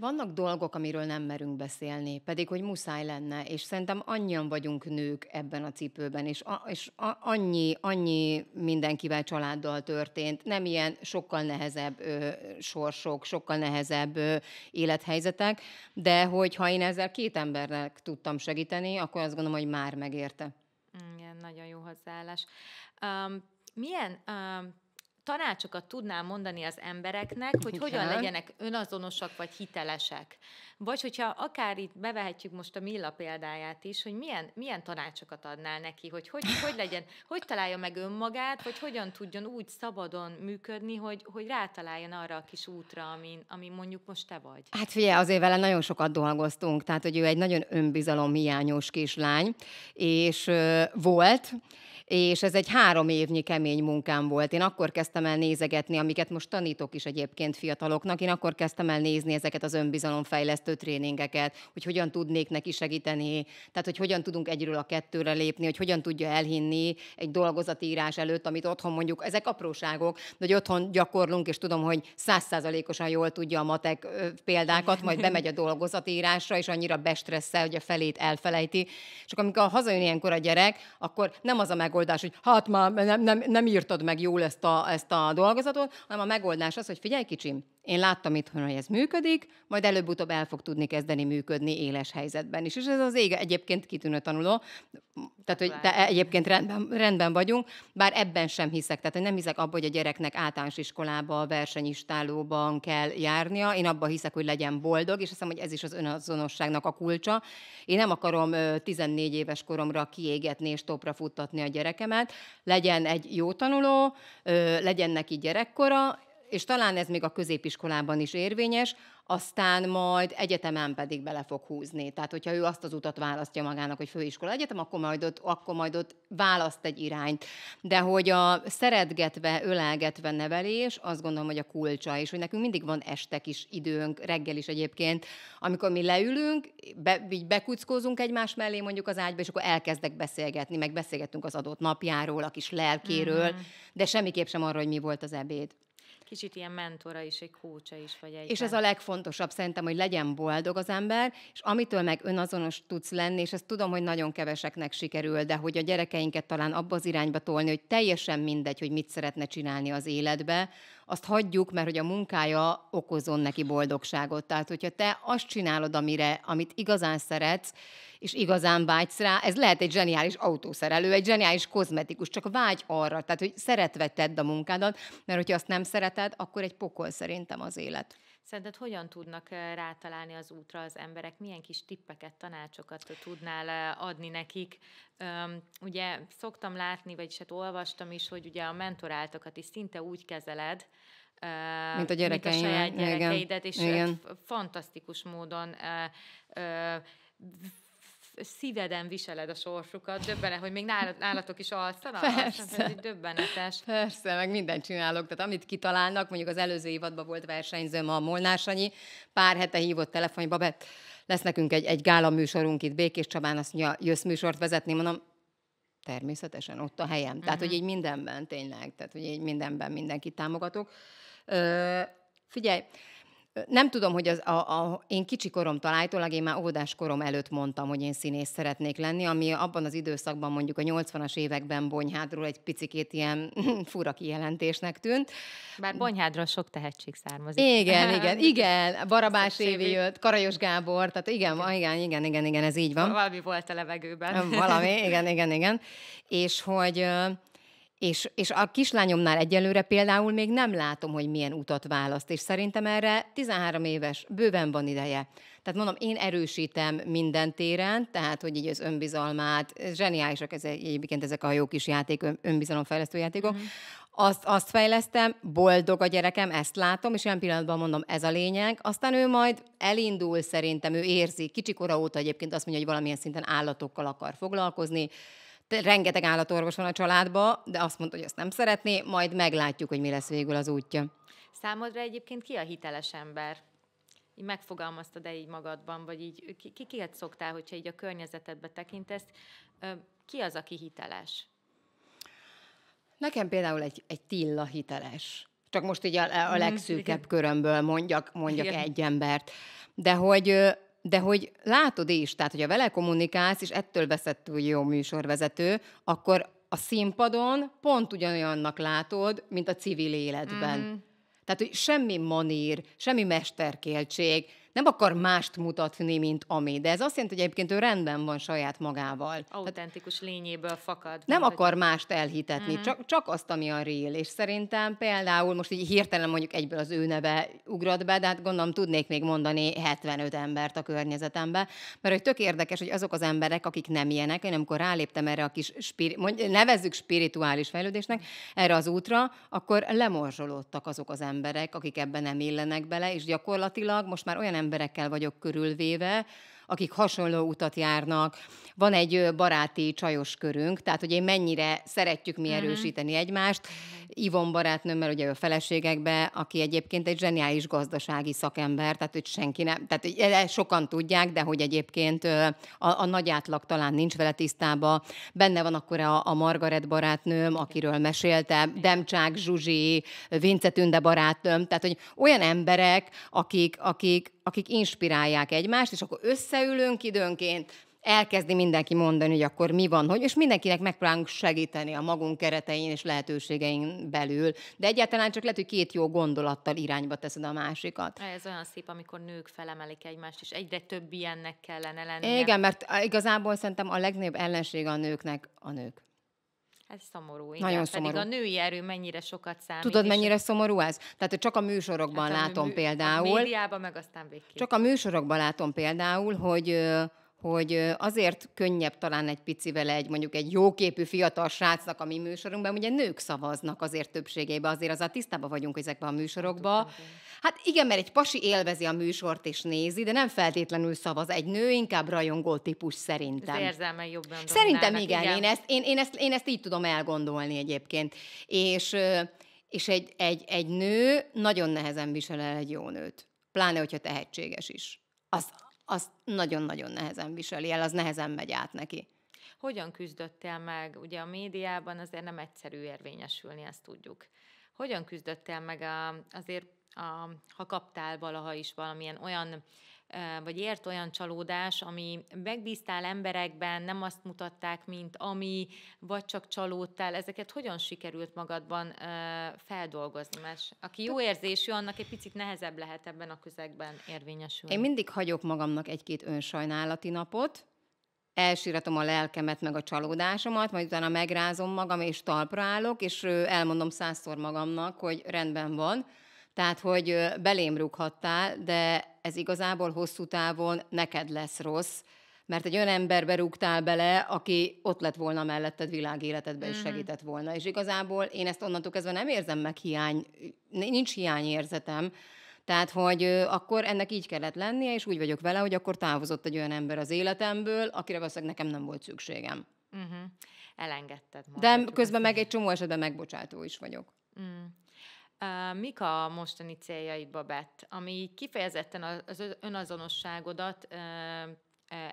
vannak dolgok, amiről nem merünk beszélni, pedig hogy muszáj lenne, és szerintem annyian vagyunk nők ebben a cipőben, és, a, és a, annyi, annyi mindenkivel családdal történt, nem ilyen sokkal nehezebb ö, sorsok, sokkal nehezebb ö, élethelyzetek, de hogyha én ezzel két embernek tudtam segíteni, akkor azt gondolom, hogy már megérte. Mm, igen, nagyon jó hozzáállás. Um, milyen um, tanácsokat tudnál mondani az embereknek, hogy Igen. hogyan legyenek önazonosak vagy hitelesek? Vagy hogyha akár itt bevehetjük most a Milla példáját is, hogy milyen, milyen tanácsokat adnál neki, hogy hogy, hogy legyen, hogy találja meg önmagát, vagy hogyan tudjon úgy szabadon működni, hogy, hogy rátaláljon arra a kis útra, ami, ami mondjuk most te vagy. Hát figyelj, azért vele nagyon sokat dolgoztunk, tehát hogy ő egy nagyon önbizalomhiányos kislány, és ö, volt, és ez egy három évnyi kemény munkám volt. Én akkor kezdtem el nézegetni, amiket most tanítok is egyébként fiataloknak, én akkor kezdtem el nézni ezeket az önbizalomfejlesztő tréningeket, hogy hogyan tudnék neki segíteni, tehát hogy hogyan tudunk egyről a kettőre lépni, hogy hogyan tudja elhinni egy dolgozatírás előtt, amit otthon mondjuk, ezek apróságok, de hogy otthon gyakorlunk, és tudom, hogy százszázalékosan jól tudja a matek példákat, majd bemegy a dolgozatírásra, és annyira bestresszel, hogy a felét elfelejti. És akkor amikor hazajön ilyenkor a gyerek, akkor nem az a megoldás, megoldás, hogy hát már nem, nem, nem írtad meg jól ezt a, ezt a dolgozatot, hanem a megoldás az, hogy figyelj kicsim, én láttam itthon, hogy ez működik, majd előbb-utóbb el fog tudni kezdeni működni éles helyzetben is. És ez az ége egyébként kitűnő tanuló, tehát hogy te egyébként rendben, rendben vagyunk, bár ebben sem hiszek. Tehát hogy nem hiszek abban, hogy a gyereknek általános iskolába, versenyistálóban kell járnia. Én abba hiszek, hogy legyen boldog, és hiszem, hogy ez is az önazonosságnak a kulcsa. Én nem akarom 14 éves koromra kiégetni és topra futtatni a gyerekemet. Legyen egy jó tanuló, legyen neki gyerekkora, és talán ez még a középiskolában is érvényes, aztán majd egyetemen pedig bele fog húzni. Tehát, hogyha ő azt az utat választja magának, hogy főiskola egyetem, akkor majd ott, akkor majd ott választ egy irányt. De hogy a szeretgetve, ölelgetve nevelés, azt gondolom, hogy a kulcsa, és hogy nekünk mindig van estek is időnk, reggel is egyébként, amikor mi leülünk, be, így bekuckózunk egymás mellé mondjuk az ágyba, és akkor elkezdek beszélgetni, meg beszélgetünk az adott napjáról, a kis lelkéről, mm. de semmiképp sem arról, hogy mi volt az ebéd kicsit ilyen mentora is, egy kócsa is, vagy egy... És ez a legfontosabb szerintem, hogy legyen boldog az ember, és amitől meg önazonos tudsz lenni, és ezt tudom, hogy nagyon keveseknek sikerül, de hogy a gyerekeinket talán abba az irányba tolni, hogy teljesen mindegy, hogy mit szeretne csinálni az életbe, azt hagyjuk, mert hogy a munkája okozon neki boldogságot. Tehát, hogyha te azt csinálod, amire, amit igazán szeretsz, és igazán vágysz rá, ez lehet egy zseniális autószerelő, egy zseniális kozmetikus, csak vágy arra, tehát, hogy szeretve tedd a munkádat, mert hogyha azt nem szereted, akkor egy pokol szerintem az élet. Szerinted hogyan tudnak rátalálni az útra az emberek? Milyen kis tippeket, tanácsokat tudnál adni nekik? Ugye szoktam látni, vagyis hát olvastam is, hogy ugye a mentoráltokat is szinte úgy kezeled, mint a gyerekeim. Mint a saját gyerekeidet, igen, és igen. fantasztikus módon szíveden viseled a sorsukat, döbbenet, hogy még nálatok is alszanak? Persze. ez egy döbbenetes. Persze, meg mindent csinálok. Tehát amit kitalálnak, mondjuk az előző évadban volt versenyzőm a Molnár Sanyi, pár hete hívott telefonba, be, lesz nekünk egy, egy gála műsorunk itt Békés Csabán, azt mondja, jössz műsort vezetni, mondom, természetesen ott a helyem. Uh-huh. Tehát, mhm. hogy így mindenben tényleg, tehát, hogy így mindenben mindenkit támogatok. Ö, figyelj, nem tudom, hogy az, a, a, én kicsi korom állítólag, én már óvodás korom előtt mondtam, hogy én színész szeretnék lenni, ami abban az időszakban mondjuk a 80-as években Bonyhádról egy picikét ilyen fura kijelentésnek tűnt. Bár Bonyhádról sok tehetség származik. Igen, igen, igen. Barabás Évi jött, Karajos Gábor, tehát igen, igen, igen, igen, igen, igen ez így van. Valami volt a levegőben. Valami, igen, igen, igen. És hogy és, és a kislányomnál egyelőre például még nem látom, hogy milyen utat választ, és szerintem erre 13 éves, bőven van ideje. Tehát mondom, én erősítem minden téren, tehát hogy így az önbizalmát, zseniálisak ez, egyébként ezek a jó kis játék, önbizalomfejlesztő játékok, mm-hmm. azt, azt fejlesztem, boldog a gyerekem, ezt látom, és ilyen pillanatban mondom, ez a lényeg, aztán ő majd elindul szerintem, ő érzi, kicsikora óta egyébként azt mondja, hogy valamilyen szinten állatokkal akar foglalkozni, Hát, rengeteg állatorvos van a családban, de azt mondta, hogy ezt nem szeretné, majd meglátjuk, hogy mi lesz végül az útja. Számodra egyébként ki a hiteles ember? Így megfogalmaztad de így magadban, vagy így ki, ki, kiket szoktál, hogyha így a környezetedbe tekintesz? Ki az, aki hiteles? Nekem például egy, egy Tilla hiteles. Csak most így a, a mhm. legszűkebb körömből mondjak, mondjak egy embert. De hogy de hogy látod is, tehát hogyha vele kommunikálsz, és ettől veszed túl jó műsorvezető, akkor a színpadon pont ugyanolyannak látod, mint a civil életben. Mm. Tehát, hogy semmi manír, semmi mesterkéltség, nem akar mást mutatni, mint ami. De ez azt jelenti, hogy egyébként ő rendben van saját magával. Autentikus lényéből fakad. Nem akar mást elhitetni, mm csak, csak azt, ami a real. És szerintem például most így hirtelen mondjuk egyből az ő neve ugrat be, de hát gondolom tudnék még mondani 75 embert a környezetembe, mert hogy tök érdekes, hogy azok az emberek, akik nem ilyenek, én amikor ráléptem erre a kis, spiri- mondj, nevezzük spirituális fejlődésnek, erre az útra, akkor lemorzsolódtak azok az emberek, akik ebben nem illenek bele, és gyakorlatilag most már olyan emberekkel vagyok körülvéve, akik hasonló utat járnak. Van egy baráti csajos körünk, tehát hogy én mennyire szeretjük mi mhm. erősíteni egymást. Ivon barátnőmmel, ugye ő a feleségekbe, aki egyébként egy zseniális gazdasági szakember, tehát hogy senki nem, tehát e, e, sokan tudják, de hogy egyébként a, a nagy átlag talán nincs vele tisztába. Benne van akkor a, a Margaret barátnőm, akiről mesélte, Demcsák Zsuzsi, Vince Tünde barátnőm, tehát hogy olyan emberek, akik, akik, akik inspirálják egymást, és akkor összeülünk időnként, elkezdi mindenki mondani, hogy akkor mi van, hogy, és mindenkinek megpróbálunk segíteni a magunk keretein és lehetőségein belül, de egyáltalán csak lehet, hogy két jó gondolattal irányba teszed a másikat. Ez olyan szép, amikor nők felemelik egymást, és egyre több ilyennek kellene lenni. Igen, mert igazából szerintem a legnagyobb ellenség a nőknek a nők. Ez szomorú, igen. Nagyon szomorú. Pedig a női erő mennyire sokat számít. Tudod, mennyire szomorú ez? Tehát csak a műsorokban hát a látom mű, például. A médiában meg aztán végképp. Csak a műsorokban látom például, hogy hogy azért könnyebb talán egy picivel egy mondjuk egy jóképű fiatal srácnak a mi műsorunkban, ugye nők szavaznak azért többségébe, azért az a tisztában vagyunk ezekben a műsorokban. Hát, hát igen, mert egy pasi élvezi a műsort és nézi, de nem feltétlenül szavaz egy nő, inkább rajongó típus szerintem. Az érzelme jobban Szerintem igen, igen. Én, ezt, én, én, ezt, én ezt így tudom elgondolni egyébként. És, és egy, egy, egy nő nagyon nehezen visel el egy jó nőt, pláne, hogyha tehetséges is. Az, az nagyon-nagyon nehezen viseli el, az nehezen megy át neki. Hogyan küzdöttél meg? Ugye a médiában azért nem egyszerű érvényesülni, ezt tudjuk. Hogyan küzdöttél meg a, azért, a, ha kaptál valaha is valamilyen olyan vagy ért olyan csalódás, ami megbíztál emberekben, nem azt mutatták, mint ami, vagy csak csalódtál, ezeket hogyan sikerült magadban feldolgozni? Mert aki jó érzésű, annak egy picit nehezebb lehet ebben a közegben érvényesülni. Én mindig hagyok magamnak egy-két önsajnálati napot, elsíratom a lelkemet, meg a csalódásomat, majd utána megrázom magam, és talpra állok, és elmondom százszor magamnak, hogy rendben van, tehát, hogy belém rúghattál, de ez igazából hosszú távon neked lesz rossz, mert egy olyan emberbe rúgtál bele, aki ott lett volna melletted világéletedben, mm-hmm. és mhm. segített volna. És igazából én ezt onnantól kezdve nem érzem meg hiány, nincs hiányérzetem, tehát, hogy akkor ennek így kellett lennie, és úgy vagyok vele, hogy akkor távozott egy olyan ember az életemből, akire valószínűleg nekem nem volt szükségem. Uh-huh. Elengedted. De közben meg egy csomó esetben megbocsátó is vagyok. Mm. Mik a mostani céljaid, Babett, ami kifejezetten az önazonosságodat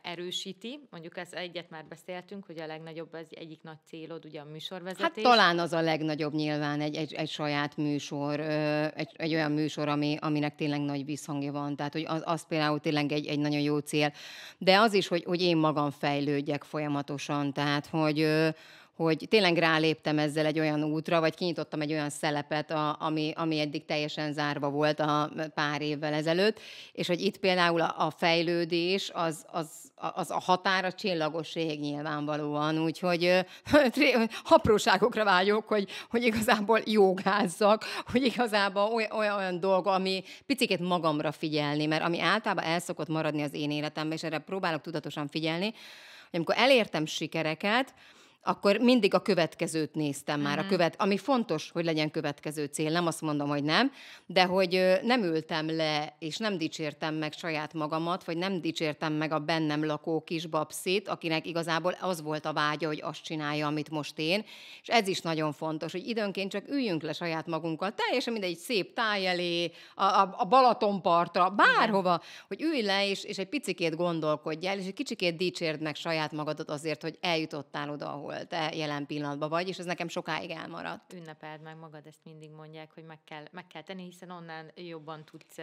erősíti. Mondjuk ezt egyet már beszéltünk, hogy a legnagyobb az egyik nagy célod, ugye a műsorvezetés. Hát talán az a legnagyobb nyilván egy, egy, egy saját műsor, egy, egy olyan műsor, ami, aminek tényleg nagy visszhangja van. Tehát, hogy az, az például tényleg egy, egy nagyon jó cél. De az is, hogy, hogy én magam fejlődjek folyamatosan. Tehát, hogy hogy tényleg ráléptem ezzel egy olyan útra, vagy kinyitottam egy olyan szelepet, a, ami, ami eddig teljesen zárva volt a pár évvel ezelőtt, és hogy itt például a, a fejlődés, az, az, az a határ a csillagosség nyilvánvalóan, úgyhogy apróságokra vágyok, hogy, hogy igazából jogázzak, hogy igazából olyan, olyan dolg, ami picikét magamra figyelni, mert ami általában el szokott maradni az én életemben, és erre próbálok tudatosan figyelni, hogy amikor elértem sikereket, akkor mindig a következőt néztem már, a mhm. követ, ami fontos, hogy legyen következő cél, nem azt mondom, hogy nem, de hogy nem ültem le, és nem dicsértem meg saját magamat, vagy nem dicsértem meg a bennem lakó kis babszit, akinek igazából az volt a vágya, hogy azt csinálja, amit most én, és ez is nagyon fontos, hogy időnként csak üljünk le saját magunkkal, teljesen mindegy, szép táj elé, a, a, a Balatonpartra, bárhova, hogy ülj le, és, és egy picikét gondolkodj el, és egy kicsikét dicsérd meg saját magadat azért, hogy eljutottál oda, ahol ahol te jelen pillanatban vagy, és ez nekem sokáig elmaradt. Ünnepeld meg magad, ezt mindig mondják, hogy meg kell, meg kell tenni, hiszen onnan jobban tudsz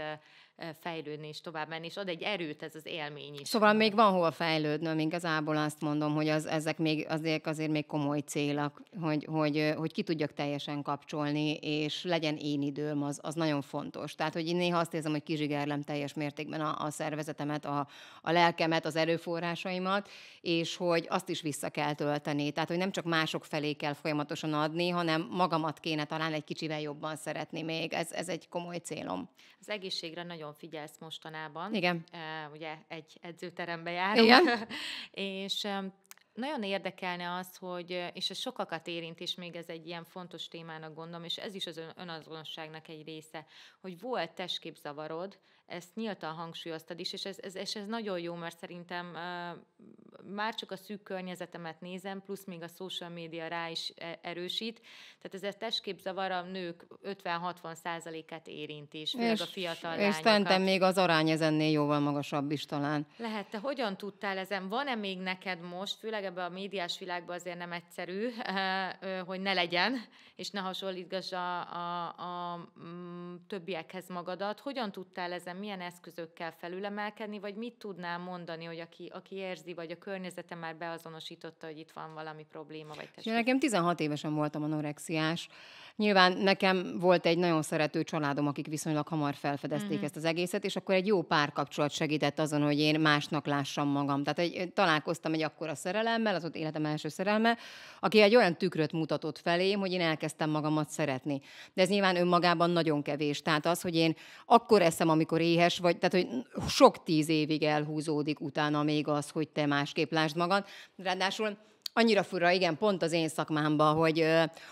fejlődni és tovább menni, és ad egy erőt ez az élmény is. Szóval még van hol fejlődnöm, igazából azt mondom, hogy az, ezek még azért, azért még komoly célak, hogy, hogy, hogy ki tudjak teljesen kapcsolni, és legyen én időm, az, az nagyon fontos. Tehát, hogy én néha azt érzem, hogy kizsigerlem teljes mértékben a, a szervezetemet, a, a lelkemet, az erőforrásaimat, és hogy azt is vissza kell tölteni. Tehát, hogy nem csak mások felé kell folyamatosan adni, hanem magamat kéne talán egy kicsivel jobban szeretni még. Ez, ez egy komoly célom. Az egészségre nagyon figyelsz mostanában. Igen. Uh, ugye egy edzőterembe járunk. Igen. és um, nagyon érdekelne az, hogy, és ez sokakat érint, és még ez egy ilyen fontos témának gondolom, és ez is az önazonosságnak egy része, hogy volt testképzavarod, ezt nyíltan hangsúlyoztad is, és ez, ez, és ez nagyon jó, mert szerintem már csak a szűk környezetemet nézem, plusz még a social média rá is e, erősít, tehát ez a testképzavar a nők 50-60 százalékát érint is, főleg és, a fiatal És lányokat. szerintem még az arány ezennél jóval magasabb is talán. Lehet, te hogyan tudtál ezen? Van-e még neked most, főleg ebben a médiás világban azért nem egyszerű, hogy ne legyen, és ne hasonlítgass a, a, a, a mm, többiekhez magadat. Hogyan tudtál ezen ezen milyen eszközökkel felülemelkedni, vagy mit tudnál mondani, hogy aki, aki érzi, vagy a környezete már beazonosította, hogy itt van valami probléma, vagy testvér. nekem 16 évesen voltam anorexiás, Nyilván nekem volt egy nagyon szerető családom, akik viszonylag hamar felfedezték mm-hmm. ezt az egészet, és akkor egy jó párkapcsolat segített azon, hogy én másnak lássam magam. Tehát egy, találkoztam egy akkora szerelemmel, az ott életem első szerelme, aki egy olyan tükröt mutatott felém, hogy én elkezdtem magamat szeretni. De ez nyilván önmagában nagyon kevés. Tehát az, hogy én akkor eszem, amikor éhes vagy, tehát hogy sok tíz évig elhúzódik utána még az, hogy te másképp lásd magad. Ráadásul Annyira fura, igen, pont az én szakmámban, hogy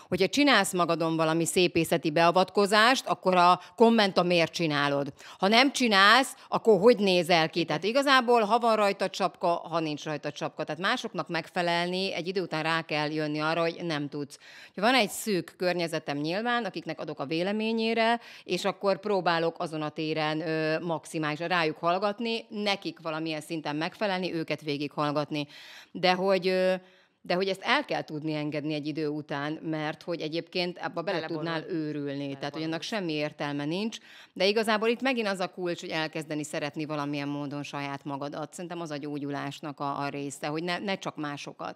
hogyha csinálsz magadon valami szépészeti beavatkozást, akkor a komment a miért csinálod. Ha nem csinálsz, akkor hogy nézel ki? Tehát igazából, ha van rajta csapka, ha nincs rajta csapka. Tehát másoknak megfelelni egy idő után rá kell jönni arra, hogy nem tudsz. Van egy szűk környezetem nyilván, akiknek adok a véleményére, és akkor próbálok azon a téren maximálisan rájuk hallgatni, nekik valamilyen szinten megfelelni, őket végighallgatni. De hogy ö, de hogy ezt el kell tudni engedni egy idő után, mert hogy egyébként abba bele, bele tudnál őrülni. Bele tehát, hogy annak semmi értelme nincs. De igazából itt megint az a kulcs, hogy elkezdeni szeretni valamilyen módon saját magadat. Szerintem az a gyógyulásnak a, a része, hogy ne, ne csak másokat.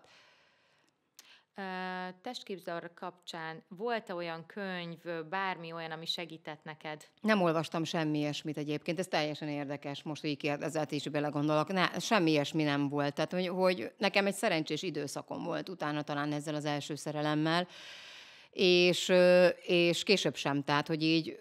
Testképzavar kapcsán volt-e olyan könyv, bármi olyan, ami segített neked? Nem olvastam semmi ilyesmit egyébként, ez teljesen érdekes, most így kérdezett is belegondolok. Ne, semmi ilyesmi nem volt, tehát hogy, hogy nekem egy szerencsés időszakom volt, utána talán ezzel az első szerelemmel, és, és később sem, tehát hogy így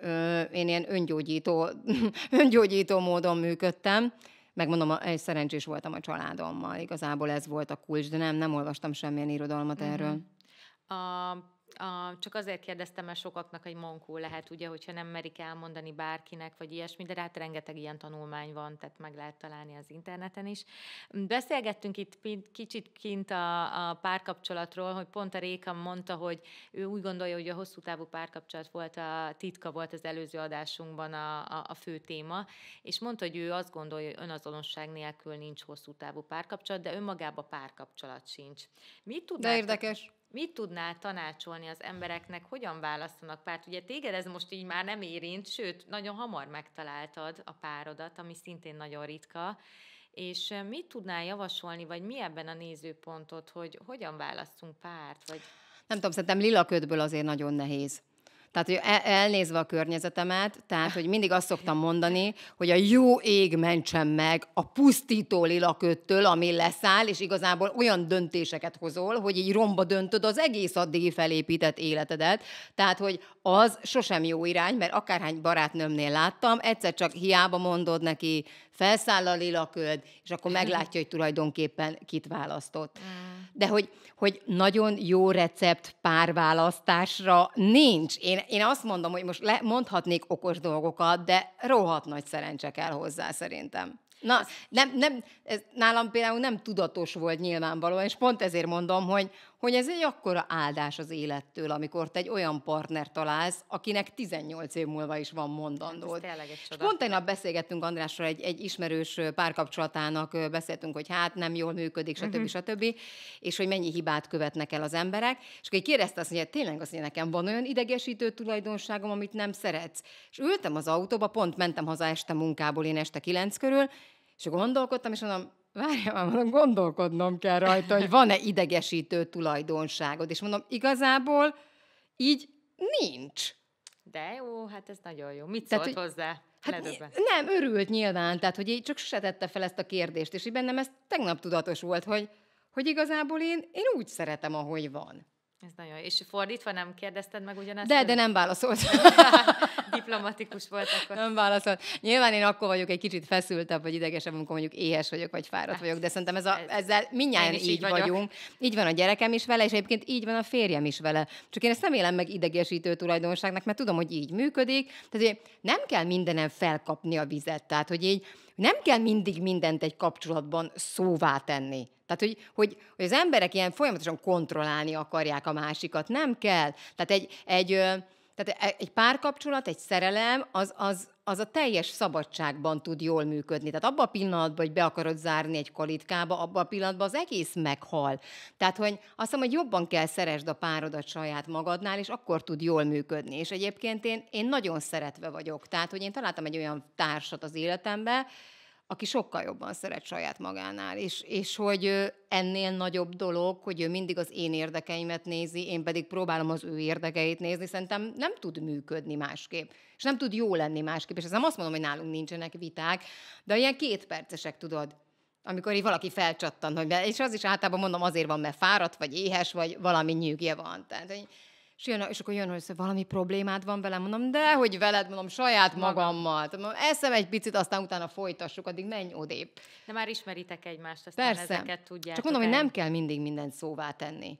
én ilyen öngyógyító, öngyógyító módon működtem, Megmondom, egy szerencsés voltam a családommal, igazából ez volt a kulcs, de nem, nem olvastam semmilyen irodalmat uh-huh. erről. Mm-hmm. A a, csak azért kérdeztem, mert sokaknak egy mankó lehet, ugye, hogyha nem merik elmondani bárkinek, vagy ilyesmi, de hát rengeteg ilyen tanulmány van, tehát meg lehet találni az interneten is. Beszélgettünk itt kicsit kint a, a párkapcsolatról, hogy pont a Réka mondta, hogy ő úgy gondolja, hogy a hosszú távú párkapcsolat volt a titka, volt az előző adásunkban a, a, a fő téma, és mondta, hogy ő azt gondolja, hogy önazonosság nélkül nincs hosszú távú párkapcsolat, de önmagában párkapcsolat sincs. Mit tudnátok? De érdekes. Mit tudnál tanácsolni az embereknek, hogyan választanak párt? Ugye téged ez most így már nem érint, sőt, nagyon hamar megtaláltad a párodat, ami szintén nagyon ritka. És mit tudnál javasolni, vagy mi ebben a nézőpontot, hogy hogyan választunk párt? Vagy... Nem tudom, szerintem lilaködből azért nagyon nehéz. Tehát, hogy e- elnézve a környezetemet, tehát, hogy mindig azt szoktam mondani, hogy a jó ég mentsen meg a pusztító lilaköttől, ami leszáll, és igazából olyan döntéseket hozol, hogy így romba döntöd az egész addigi felépített életedet. Tehát, hogy az sosem jó irány, mert akárhány barátnőmnél láttam, egyszer csak hiába mondod neki, felszáll a lilaköld, és akkor meglátja, hogy tulajdonképpen kit választott. Mm. De hogy, hogy nagyon jó recept párválasztásra nincs. Én, én azt mondom, hogy most le, mondhatnék okos dolgokat, de rohadt nagy szerencse kell hozzá szerintem. Na, nem, nem, ez nálam például nem tudatos volt nyilvánvalóan, és pont ezért mondom, hogy, hogy ez egy akkora áldás az élettől, amikor te egy olyan partner találsz, akinek 18 év múlva is van mondandó. Hát ez tényleg egy csoda. beszélgettünk Andrásra egy, egy ismerős párkapcsolatának, beszéltünk, hogy hát nem jól működik, stb. Uh-huh. stb. És hogy mennyi hibát követnek el az emberek. És akkor kérdezte azt, hogy hát tényleg azt, hogy nekem van olyan idegesítő tulajdonságom, amit nem szeretsz. És ültem az autóba, pont mentem haza este munkából, én este kilenc körül, és gondolkodtam, és mondom, várjál már, mondom, gondolkodnom kell rajta, hogy van-e idegesítő tulajdonságod. És mondom, igazából így nincs. De jó, hát ez nagyon jó. Mit szólt tehát, hozzá? Hát nem, örült nyilván, tehát hogy így csak se tette fel ezt a kérdést, és így bennem ez tegnap tudatos volt, hogy, hogy igazából én, én úgy szeretem, ahogy van. Ez nagyon jó. És fordítva nem kérdezted meg ugyanezt? De, de nem válaszolt. Diplomatikus volt akkor. Nem válaszolt. Nyilván én akkor vagyok egy kicsit feszültebb, vagy idegesebb, amikor mondjuk éhes vagyok, vagy fáradt hát vagyok, de szerintem ez a, ezzel mindjárt így, így vagyok. vagyunk. Így van a gyerekem is vele, és egyébként így van a férjem is vele. Csak én ezt nem élem meg idegesítő tulajdonságnak, mert tudom, hogy így működik. Tehát hogy nem kell mindenem felkapni a vizet. Tehát, hogy így nem kell mindig mindent egy kapcsolatban szóvá tenni. Tehát, hogy, hogy, hogy az emberek ilyen folyamatosan kontrollálni akarják a másikat. Nem kell. Tehát egy, egy, tehát e, egy párkapcsolat, egy szerelem, az, az, az a teljes szabadságban tud jól működni. Tehát abban a pillanatban, hogy be akarod zárni egy kalitkába, abban a pillanatban az egész meghal. Tehát, hogy azt hiszem, hogy jobban kell szeresd a párodat saját magadnál, és akkor tud jól működni. És egyébként én, én nagyon szeretve vagyok. Tehát, hogy én találtam egy olyan társat az életembe, aki sokkal jobban szeret saját magánál, és, és hogy ennél nagyobb dolog, hogy ő mindig az én érdekeimet nézi, én pedig próbálom az ő érdekeit nézni, szerintem nem tud működni másképp, és nem tud jó lenni másképp, és ez nem azt mondom, hogy nálunk nincsenek viták, de ilyen két percesek tudod, amikor így valaki felcsattan, hogy be, és az is általában mondom, azért van, mert fáradt, vagy éhes, vagy valami nyűgje van. Tehát, hogy és, jön, és akkor jön, hogy szóval valami problémád van velem, mondom, de hogy veled, mondom, saját magammal. Mondom, eszem egy picit, aztán utána folytassuk, addig menj odébb. De már ismeritek egymást, aztán Persze. ezeket tudjátok. Csak mondom, el. hogy nem kell mindig mindent szóvá tenni.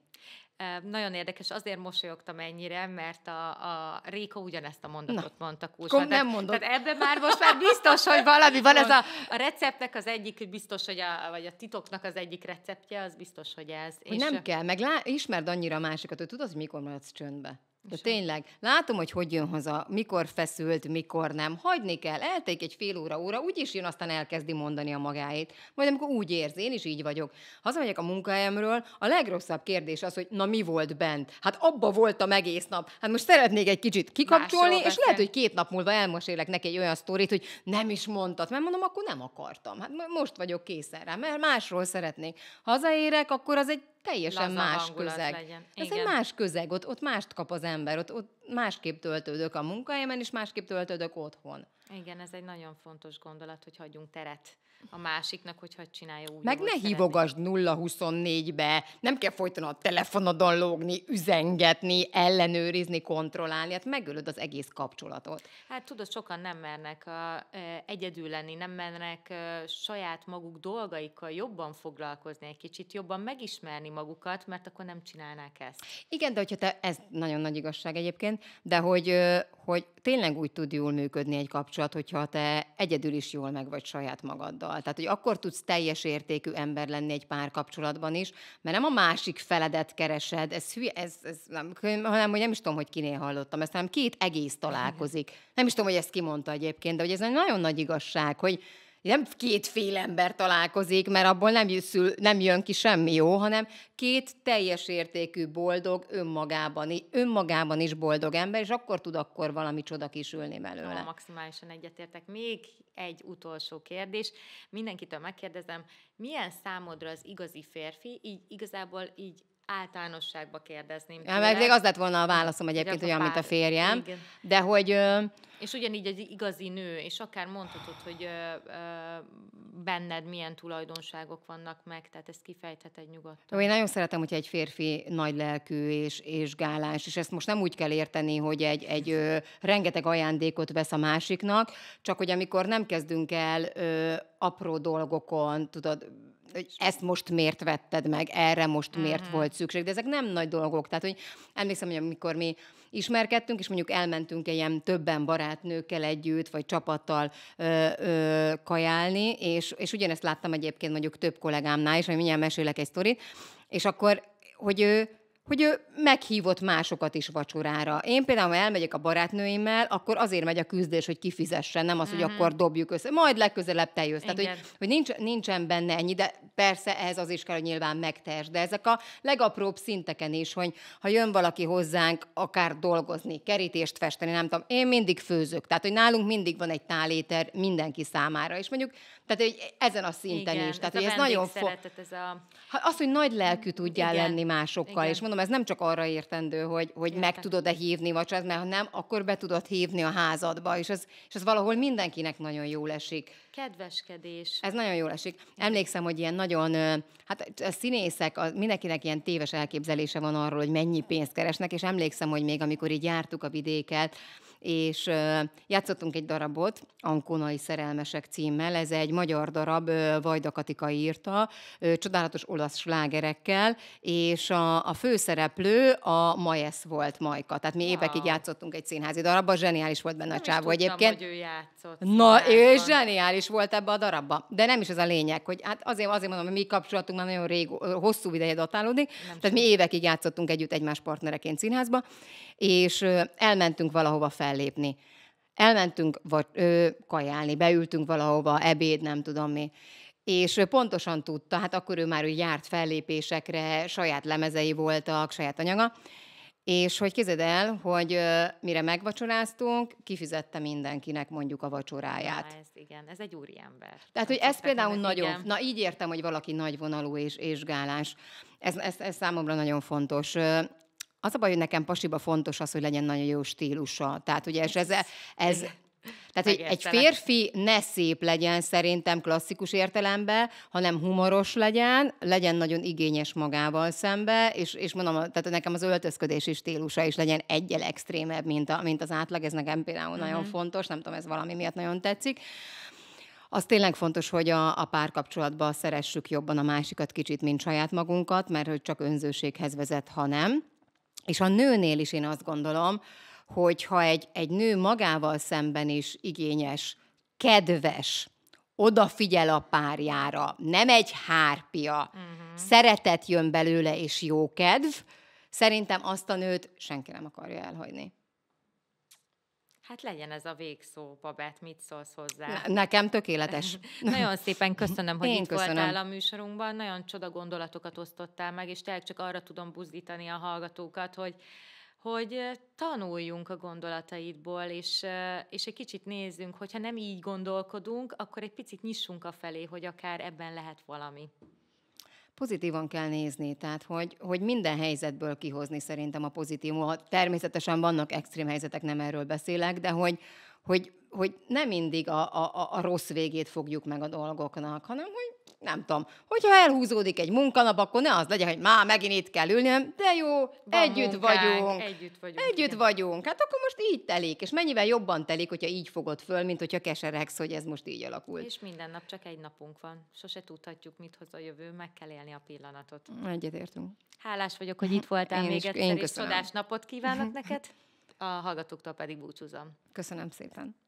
Nagyon érdekes, azért mosolyogtam ennyire, mert a, a Réka ugyanezt a mondatot Na, mondta Kom, nem tehát, Tehát ebben már most már biztos, hogy valami van. Ez a, a receptnek az egyik, biztos, hogy a, vagy a titoknak az egyik receptje, az biztos, hogy ez. Hogy és nem kell, meg lá, ismerd annyira a másikat, hogy tudod, hogy mikor maradsz csöndbe. De tényleg, látom, hogy hogy jön haza, mikor feszült, mikor nem. Hagyni kell, elték egy fél óra, óra, úgyis jön, aztán elkezdi mondani a magáét. Majd amikor úgy érzi, én is így vagyok. Hazamegyek a munkahelyemről, a legrosszabb kérdés az, hogy na mi volt bent? Hát abba a egész nap. Hát most szeretnék egy kicsit kikapcsolni, Másról és lehet, hogy két nap múlva elmosélek neki egy olyan sztorit, hogy nem is mondtad. Mert mondom, akkor nem akartam. Hát most vagyok készen rá, mert másról szeretnék. Hazaérek, akkor az egy teljesen Laza más közeg. Legyen. Ez Igen. egy más közeg, ott, ott mást kap az ember, ott, ott másképp töltődök a munkahelyemen, és másképp töltődök otthon. Igen, ez egy nagyon fontos gondolat, hogy hagyjunk teret a másiknak, hogyha csinálja úgy. Meg ne hívogasd 0-24-be, nem kell folyton a telefonodon lógni, üzengetni, ellenőrizni, kontrollálni, hát megölöd az egész kapcsolatot. Hát tudod, sokan nem mernek a, e, egyedül lenni, nem mernek e, saját maguk dolgaikkal jobban foglalkozni egy kicsit, jobban megismerni magukat, mert akkor nem csinálnák ezt. Igen, de hogyha te, ez nagyon nagy igazság egyébként, de hogy, hogy tényleg úgy tud jól működni egy kapcsolat, kapcsolat, hogyha te egyedül is jól meg vagy saját magaddal. Tehát, hogy akkor tudsz teljes értékű ember lenni egy pár kapcsolatban is, mert nem a másik feledet keresed, ez hülye, ez, ez nem, hanem, hogy nem is tudom, hogy kinél hallottam ezt, hanem két egész találkozik. Nem is tudom, hogy ezt kimondta egyébként, de hogy ez egy nagyon nagy igazság, hogy nem fél ember találkozik, mert abból nem, jösszül, nem jön ki semmi jó, hanem két teljes értékű, boldog, önmagában, önmagában is boldog ember, és akkor tud akkor valami csoda kisülni belőle. No, maximálisan egyetértek. Még egy utolsó kérdés. Mindenkitől megkérdezem, milyen számodra az igazi férfi, így igazából így általánosságba kérdezném. Ja, mert még az lett volna a válaszom egyébként, olyan, mint a férjem. Igen. De hogy és ugyanígy egy igazi nő, és akár mondhatod, hogy ö, ö, benned milyen tulajdonságok vannak meg, tehát ezt kifejtheted nyugodtan. Én nagyon szeretem, hogyha egy férfi nagy lelkű és, és gálás, és ezt most nem úgy kell érteni, hogy egy, egy ö, rengeteg ajándékot vesz a másiknak, csak hogy amikor nem kezdünk el ö, apró dolgokon, tudod, hogy ezt most miért vetted meg, erre most miért uh-huh. volt szükség, de ezek nem nagy dolgok. Tehát, hogy emlékszem, hogy amikor mi ismerkedtünk, és mondjuk elmentünk ilyen többen barátnőkkel együtt, vagy csapattal ö, ö, kajálni, és, és ugyanezt láttam egyébként mondjuk több kollégámnál is, hogy mindjárt mesélek egy sztorit, és akkor, hogy ő hogy ő meghívott másokat is vacsorára. Én például, ha elmegyek a barátnőimmel, akkor azért megy a küzdés, hogy kifizessen, nem az, hogy mm-hmm. akkor dobjuk össze. Majd legközelebb te jössz. Tehát, hogy, hogy nincs, nincsen benne ennyi, de persze ez az is kell, hogy nyilván megters. De ezek a legapróbb szinteken is, hogy ha jön valaki hozzánk, akár dolgozni, kerítést festeni, nem tudom, én mindig főzök. Tehát, hogy nálunk mindig van egy táléter mindenki számára. És mondjuk, tehát hogy ezen a szinten Igen, is. Tehát, ez hogy ez nagyon fontos. Ez a... Ha, az, hogy nagy lelkű tudjál Igen. lenni másokkal, Igen. és mondom, mondom, ez nem csak arra értendő, hogy, hogy Értem. meg tudod-e hívni vacsorát, mert ha nem, akkor be tudod hívni a házadba, és ez, és ez valahol mindenkinek nagyon jól esik. Kedveskedés. Ez nagyon jól esik. Emlékszem, hogy ilyen nagyon, hát a színészek, a, mindenkinek ilyen téves elképzelése van arról, hogy mennyi pénzt keresnek, és emlékszem, hogy még amikor így jártuk a vidéket, és játszottunk egy darabot, Ankonai Szerelmesek címmel, ez egy magyar darab, Vajda Katika írta, csodálatos olasz slágerekkel, és a, a főszereplő a Majesz volt, Majka. Tehát mi wow. évekig játszottunk egy színházi darabba, zseniális volt benne nem a csávó egyébként. Hogy ő játszott. Na, ő zseniális volt ebbe a darabba. De nem is ez a lényeg, hogy hát azért, azért mondom, hogy mi kapcsolatunk már nagyon rég, hosszú ideje datálódik, Tehát tehát mi évekig játszottunk együtt egymás partnereként színházba, és elmentünk valahova fellépni. Elmentünk vagy, ö, kajálni, beültünk valahova, ebéd, nem tudom mi és pontosan tudta, hát akkor ő már úgy járt fellépésekre, saját lemezei voltak, saját anyaga, és hogy kézed el, hogy mire megvacsoráztunk, kifizette mindenkinek mondjuk a vacsoráját. Na, ez igen, ez egy ember. Tehát, hogy ez például nagyon, igen. na így értem, hogy valaki nagyvonalú és, és gálás. Ez, ez, ez számomra nagyon fontos. Az a baj, hogy nekem pasiba fontos az, hogy legyen nagyon jó stílusa. Tehát ugye, ez, ez, ez, tehát, hogy egy férfi ne szép legyen szerintem klasszikus értelemben, hanem humoros legyen, legyen nagyon igényes magával szembe, és, és mondom, tehát nekem az öltözködési stílusa is legyen egyel extrémebb, mint, a, mint az átlag, ez nekem például uh-huh. nagyon fontos, nem tudom, ez valami miatt nagyon tetszik. Az tényleg fontos, hogy a, a párkapcsolatban szeressük jobban a másikat kicsit, mint saját magunkat, mert hogy csak önzőséghez vezet, ha nem. És a nőnél is én azt gondolom, hogy ha egy, egy nő magával szemben is igényes, kedves, odafigyel a párjára, nem egy hárpia, uh-huh. szeretet jön belőle és jó kedv, szerintem azt a nőt senki nem akarja elhagyni. Hát legyen ez a végszó, Babett, mit szólsz hozzá? Nekem tökéletes. nagyon szépen köszönöm, hogy Én itt köszönöm. voltál a műsorunkban, nagyon csoda gondolatokat osztottál meg, és tényleg csak arra tudom buzdítani a hallgatókat, hogy hogy tanuljunk a gondolataidból, és, és egy kicsit nézzünk, hogyha nem így gondolkodunk, akkor egy picit nyissunk a felé, hogy akár ebben lehet valami pozitívan kell nézni, tehát hogy, hogy minden helyzetből kihozni szerintem a pozitívumot. Természetesen vannak extrém helyzetek, nem erről beszélek, de hogy, hogy, hogy nem mindig a, a, a rossz végét fogjuk meg a dolgoknak, hanem hogy nem tudom, hogyha elhúzódik egy munkanap, akkor ne az legyen, hogy már megint itt kell ülni, hanem de jó, Van együtt munkánk, vagyunk. Együtt vagyunk. Együtt igen. vagyunk. Hát akkor most így telik, és mennyivel jobban telik, hogyha így fogod föl, mint hogyha keseregsz, hogy ez most így alakult. És minden nap csak egy napunk van. Sose tudhatjuk, mit hoz a jövő, meg kell élni a pillanatot. Egyetértünk. Hálás vagyok, hogy itt voltál én még is, egyszer, én és csodás napot kívánok neked. A hallgatóktól pedig búcsúzom. Köszönöm szépen.